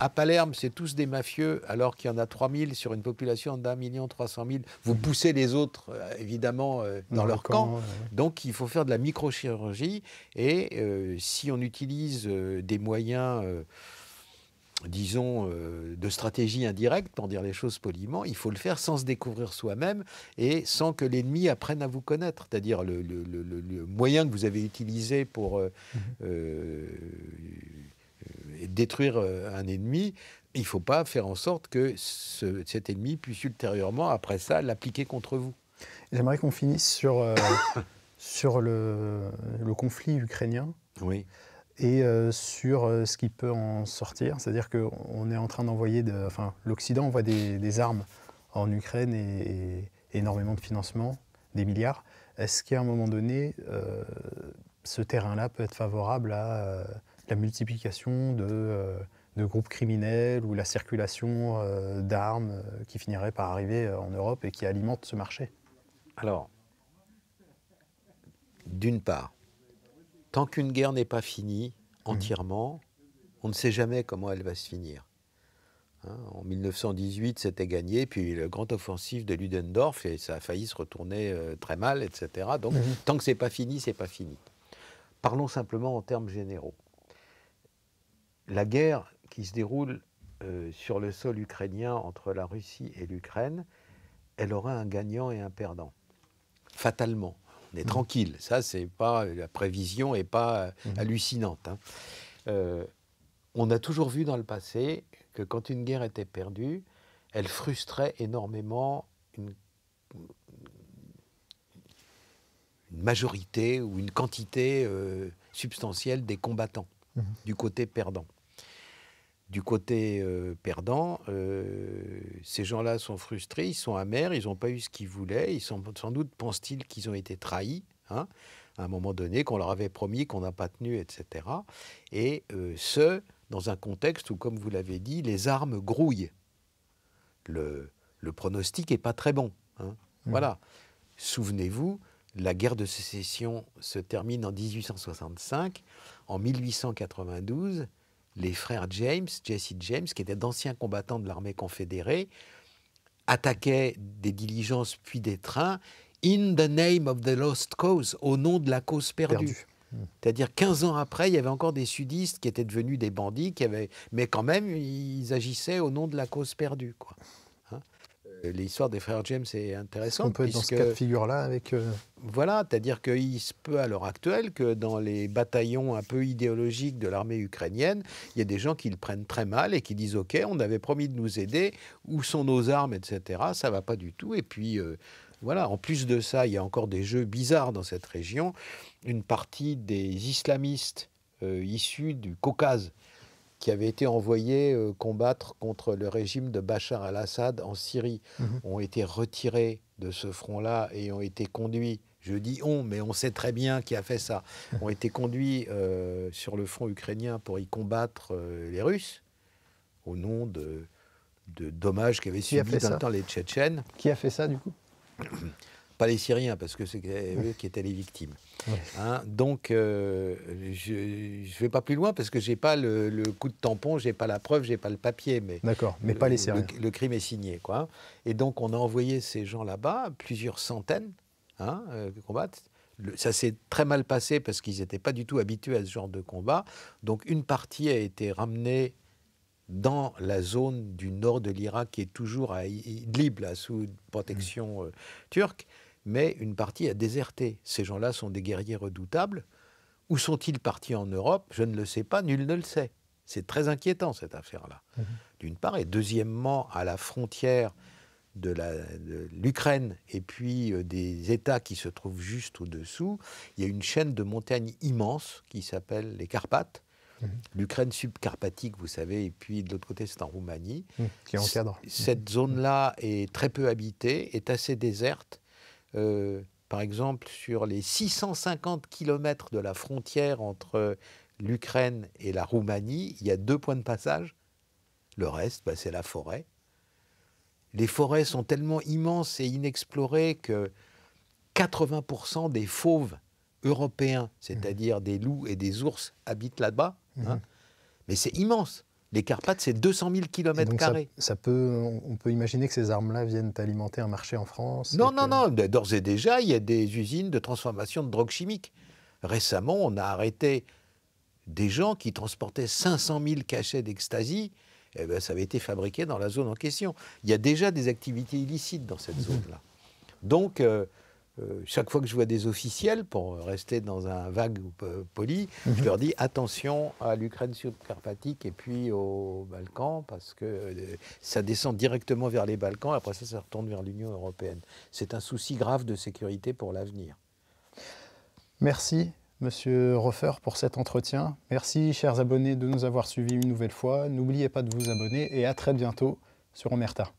à Palerme, c'est tous des mafieux, alors qu'il y en a 3000 sur une population d'un million 300 000. Vous poussez les autres, euh, évidemment, euh, dans, leur camp. Donc, il faut faire de la microchirurgie. Et euh, si on utilise des moyens, disons, de stratégie indirecte, pour dire les choses poliment, il faut le faire sans se découvrir soi-même et sans que l'ennemi apprenne à vous connaître. C'est-à-dire le, moyen que vous avez utilisé pour... Mm-hmm. Euh, détruire euh, un ennemi, il ne faut pas faire en sorte que cet ennemi puisse ultérieurement, après ça, l'appliquer contre vous. J'aimerais qu'on finisse sur, euh, sur le, conflit ukrainien. Oui. Et sur ce qui peut en sortir. C'est-à-dire qu'on est en train d'envoyer. De, enfin, l'Occident envoie des, armes en Ukraine et, et, énormément de financement, des milliards. Est-ce qu'à un moment donné, ce terrain-là peut être favorable à la multiplication euh, de, groupes criminels ou la circulation euh, d'armes euh, qui finirait par arriver en Europe et qui alimente ce marché Alors, d'une part, tant qu'une guerre n'est pas finie mmh. entièrement, on ne sait jamais comment elle va se finir. Hein, en 1918, c'était gagné, puis le grand offensive de Ludendorff, et ça a failli se retourner très mal, etc. Donc, mmh. tant que c'est pas fini, c'est pas fini. Parlons simplement en termes généraux la guerre qui se déroule euh, sur le sol ukrainien entre la Russie et l'Ukraine, elle aura un gagnant et un perdant, fatalement. On est mmh. tranquille, ça c'est pas la prévision n'est pas euh, mmh. hallucinante. Hein. Euh, on a toujours vu dans le passé que quand une guerre était perdue, elle frustrait énormément une, une majorité ou une quantité substantielle des combattants mmh. du côté perdant du côté euh, perdant, euh, ces gens-là sont frustrés, ils sont amers, ils n'ont pas eu ce qu'ils voulaient, ils sont, sans doute pensent-ils qu'ils ont été trahis, hein, à un moment donné, qu'on leur avait promis, qu'on n'a pas tenu, etc. Et euh, ce, dans un contexte où, comme vous l'avez dit, les armes grouillent. Le, le pronostic n'est pas très bon. Hein. Mmh. Voilà. Souvenez-vous, la guerre de sécession se termine en 1865. En 1892, les frères James, Jesse James, qui étaient d'anciens combattants de l'armée confédérée, attaquaient des diligences puis des trains in the name of the lost cause, au nom de la cause perdue. Hmm. C'est-à-dire 15 ans après, il y avait encore des sudistes qui étaient devenus des bandits, qui avaient... mais quand même, ils agissaient au nom de la cause perdue. Quoi. Euh, l'histoire des frères James est intéressante. on peut être dans ce cas de figure-là avec. Euh, voilà, c'est-à-dire qu'il se peut à l'heure actuelle que dans les bataillons un peu idéologiques de l'armée ukrainienne, il y a des gens qui le prennent très mal et qui disent OK, on avait promis de nous aider, où sont nos armes, etc. Ça va pas du tout. Et puis. Euh, voilà, en plus de ça, il y a encore des jeux bizarres dans cette région. Une partie des islamistes issus du Caucase qui avaient été envoyés euh, combattre contre le régime de Bachar al-Assad en Syrie, mmh ont été retirés de ce front-là et ont été conduits, je dis on, mais on sait très bien qui a fait ça, ont été conduits euh, sur le front ukrainien pour y combattre euh, les Russes, au nom de, de dommages qu'avaient subis dans le temps les Tchétchènes. Qui a fait ça du coup Pas les Syriens, parce que c'est euh, eux qui étaient les victimes. Hein, donc, euh, je ne vais pas plus loin parce que je n'ai pas le, coup de tampon, je n'ai pas la preuve, je n'ai pas le papier. Mais D'accord, mais pas les Syriens. Le, crime est signé. Quoi. Et donc, on a envoyé ces gens là-bas, plusieurs centaines, hein, euh, ça s'est très mal passé parce qu'ils n'étaient pas du tout habitués à ce genre de combat. Donc, une partie a été ramenée dans la zone du nord de l'Irak qui est toujours à Idlib, sous protection mmh. euh, turque mais une partie a déserté. Ces gens-là sont des guerriers redoutables. Où sont-ils partis en Europe Je ne le sais pas, nul ne le sait. C'est très inquiétant cette affaire-là, mhm. d'une part, et deuxièmement, à la frontière de l'Ukraine et puis euh, des États qui se trouvent juste au-dessous, il y a une chaîne de montagnes immense qui s'appelle les Carpates, mhm. L'Ukraine subcarpatique, vous savez, et puis de l'autre côté, c'est en Roumanie. Mhm, qui encadre. Cette zone-là est très peu habitée, est assez déserte, euh, par exemple, sur les 650 km de la frontière entre l'Ukraine et la Roumanie, il y a deux points de passage. Le reste, bah, c'est la forêt. Les forêts sont tellement immenses et inexplorées que 80% des fauves européens, mmh. c'est-à-dire des loups et des ours, habitent là-bas. Hein. Mmh. Mais c'est immense. Les Carpates, c'est 200 000 km. carrés. ça, peut, on peut imaginer que ces armes-là viennent alimenter un marché en France Non, non, non. D'ores et déjà, il y a des usines de transformation de drogues chimiques. Récemment, on a arrêté des gens qui transportaient 500 000 cachets d'ecstasy. Eh ben, ça avait été fabriqué dans la zone en question. Il y a déjà des activités illicites dans cette mhm. zone-là. Donc, euh, euh, chaque fois que je vois des officiels, pour rester dans un vague euh, poli, mhm. je leur dis attention à l'Ukraine sud-carpathique et puis aux Balkans, parce que euh, ça descend directement vers les Balkans, après ça, ça retourne vers l'Union européenne. C'est un souci grave de sécurité pour l'avenir. Merci. Monsieur Roffer, pour cet entretien. Merci, chers abonnés, de nous avoir suivis une nouvelle fois. N'oubliez pas de vous abonner et à très bientôt sur Omerta.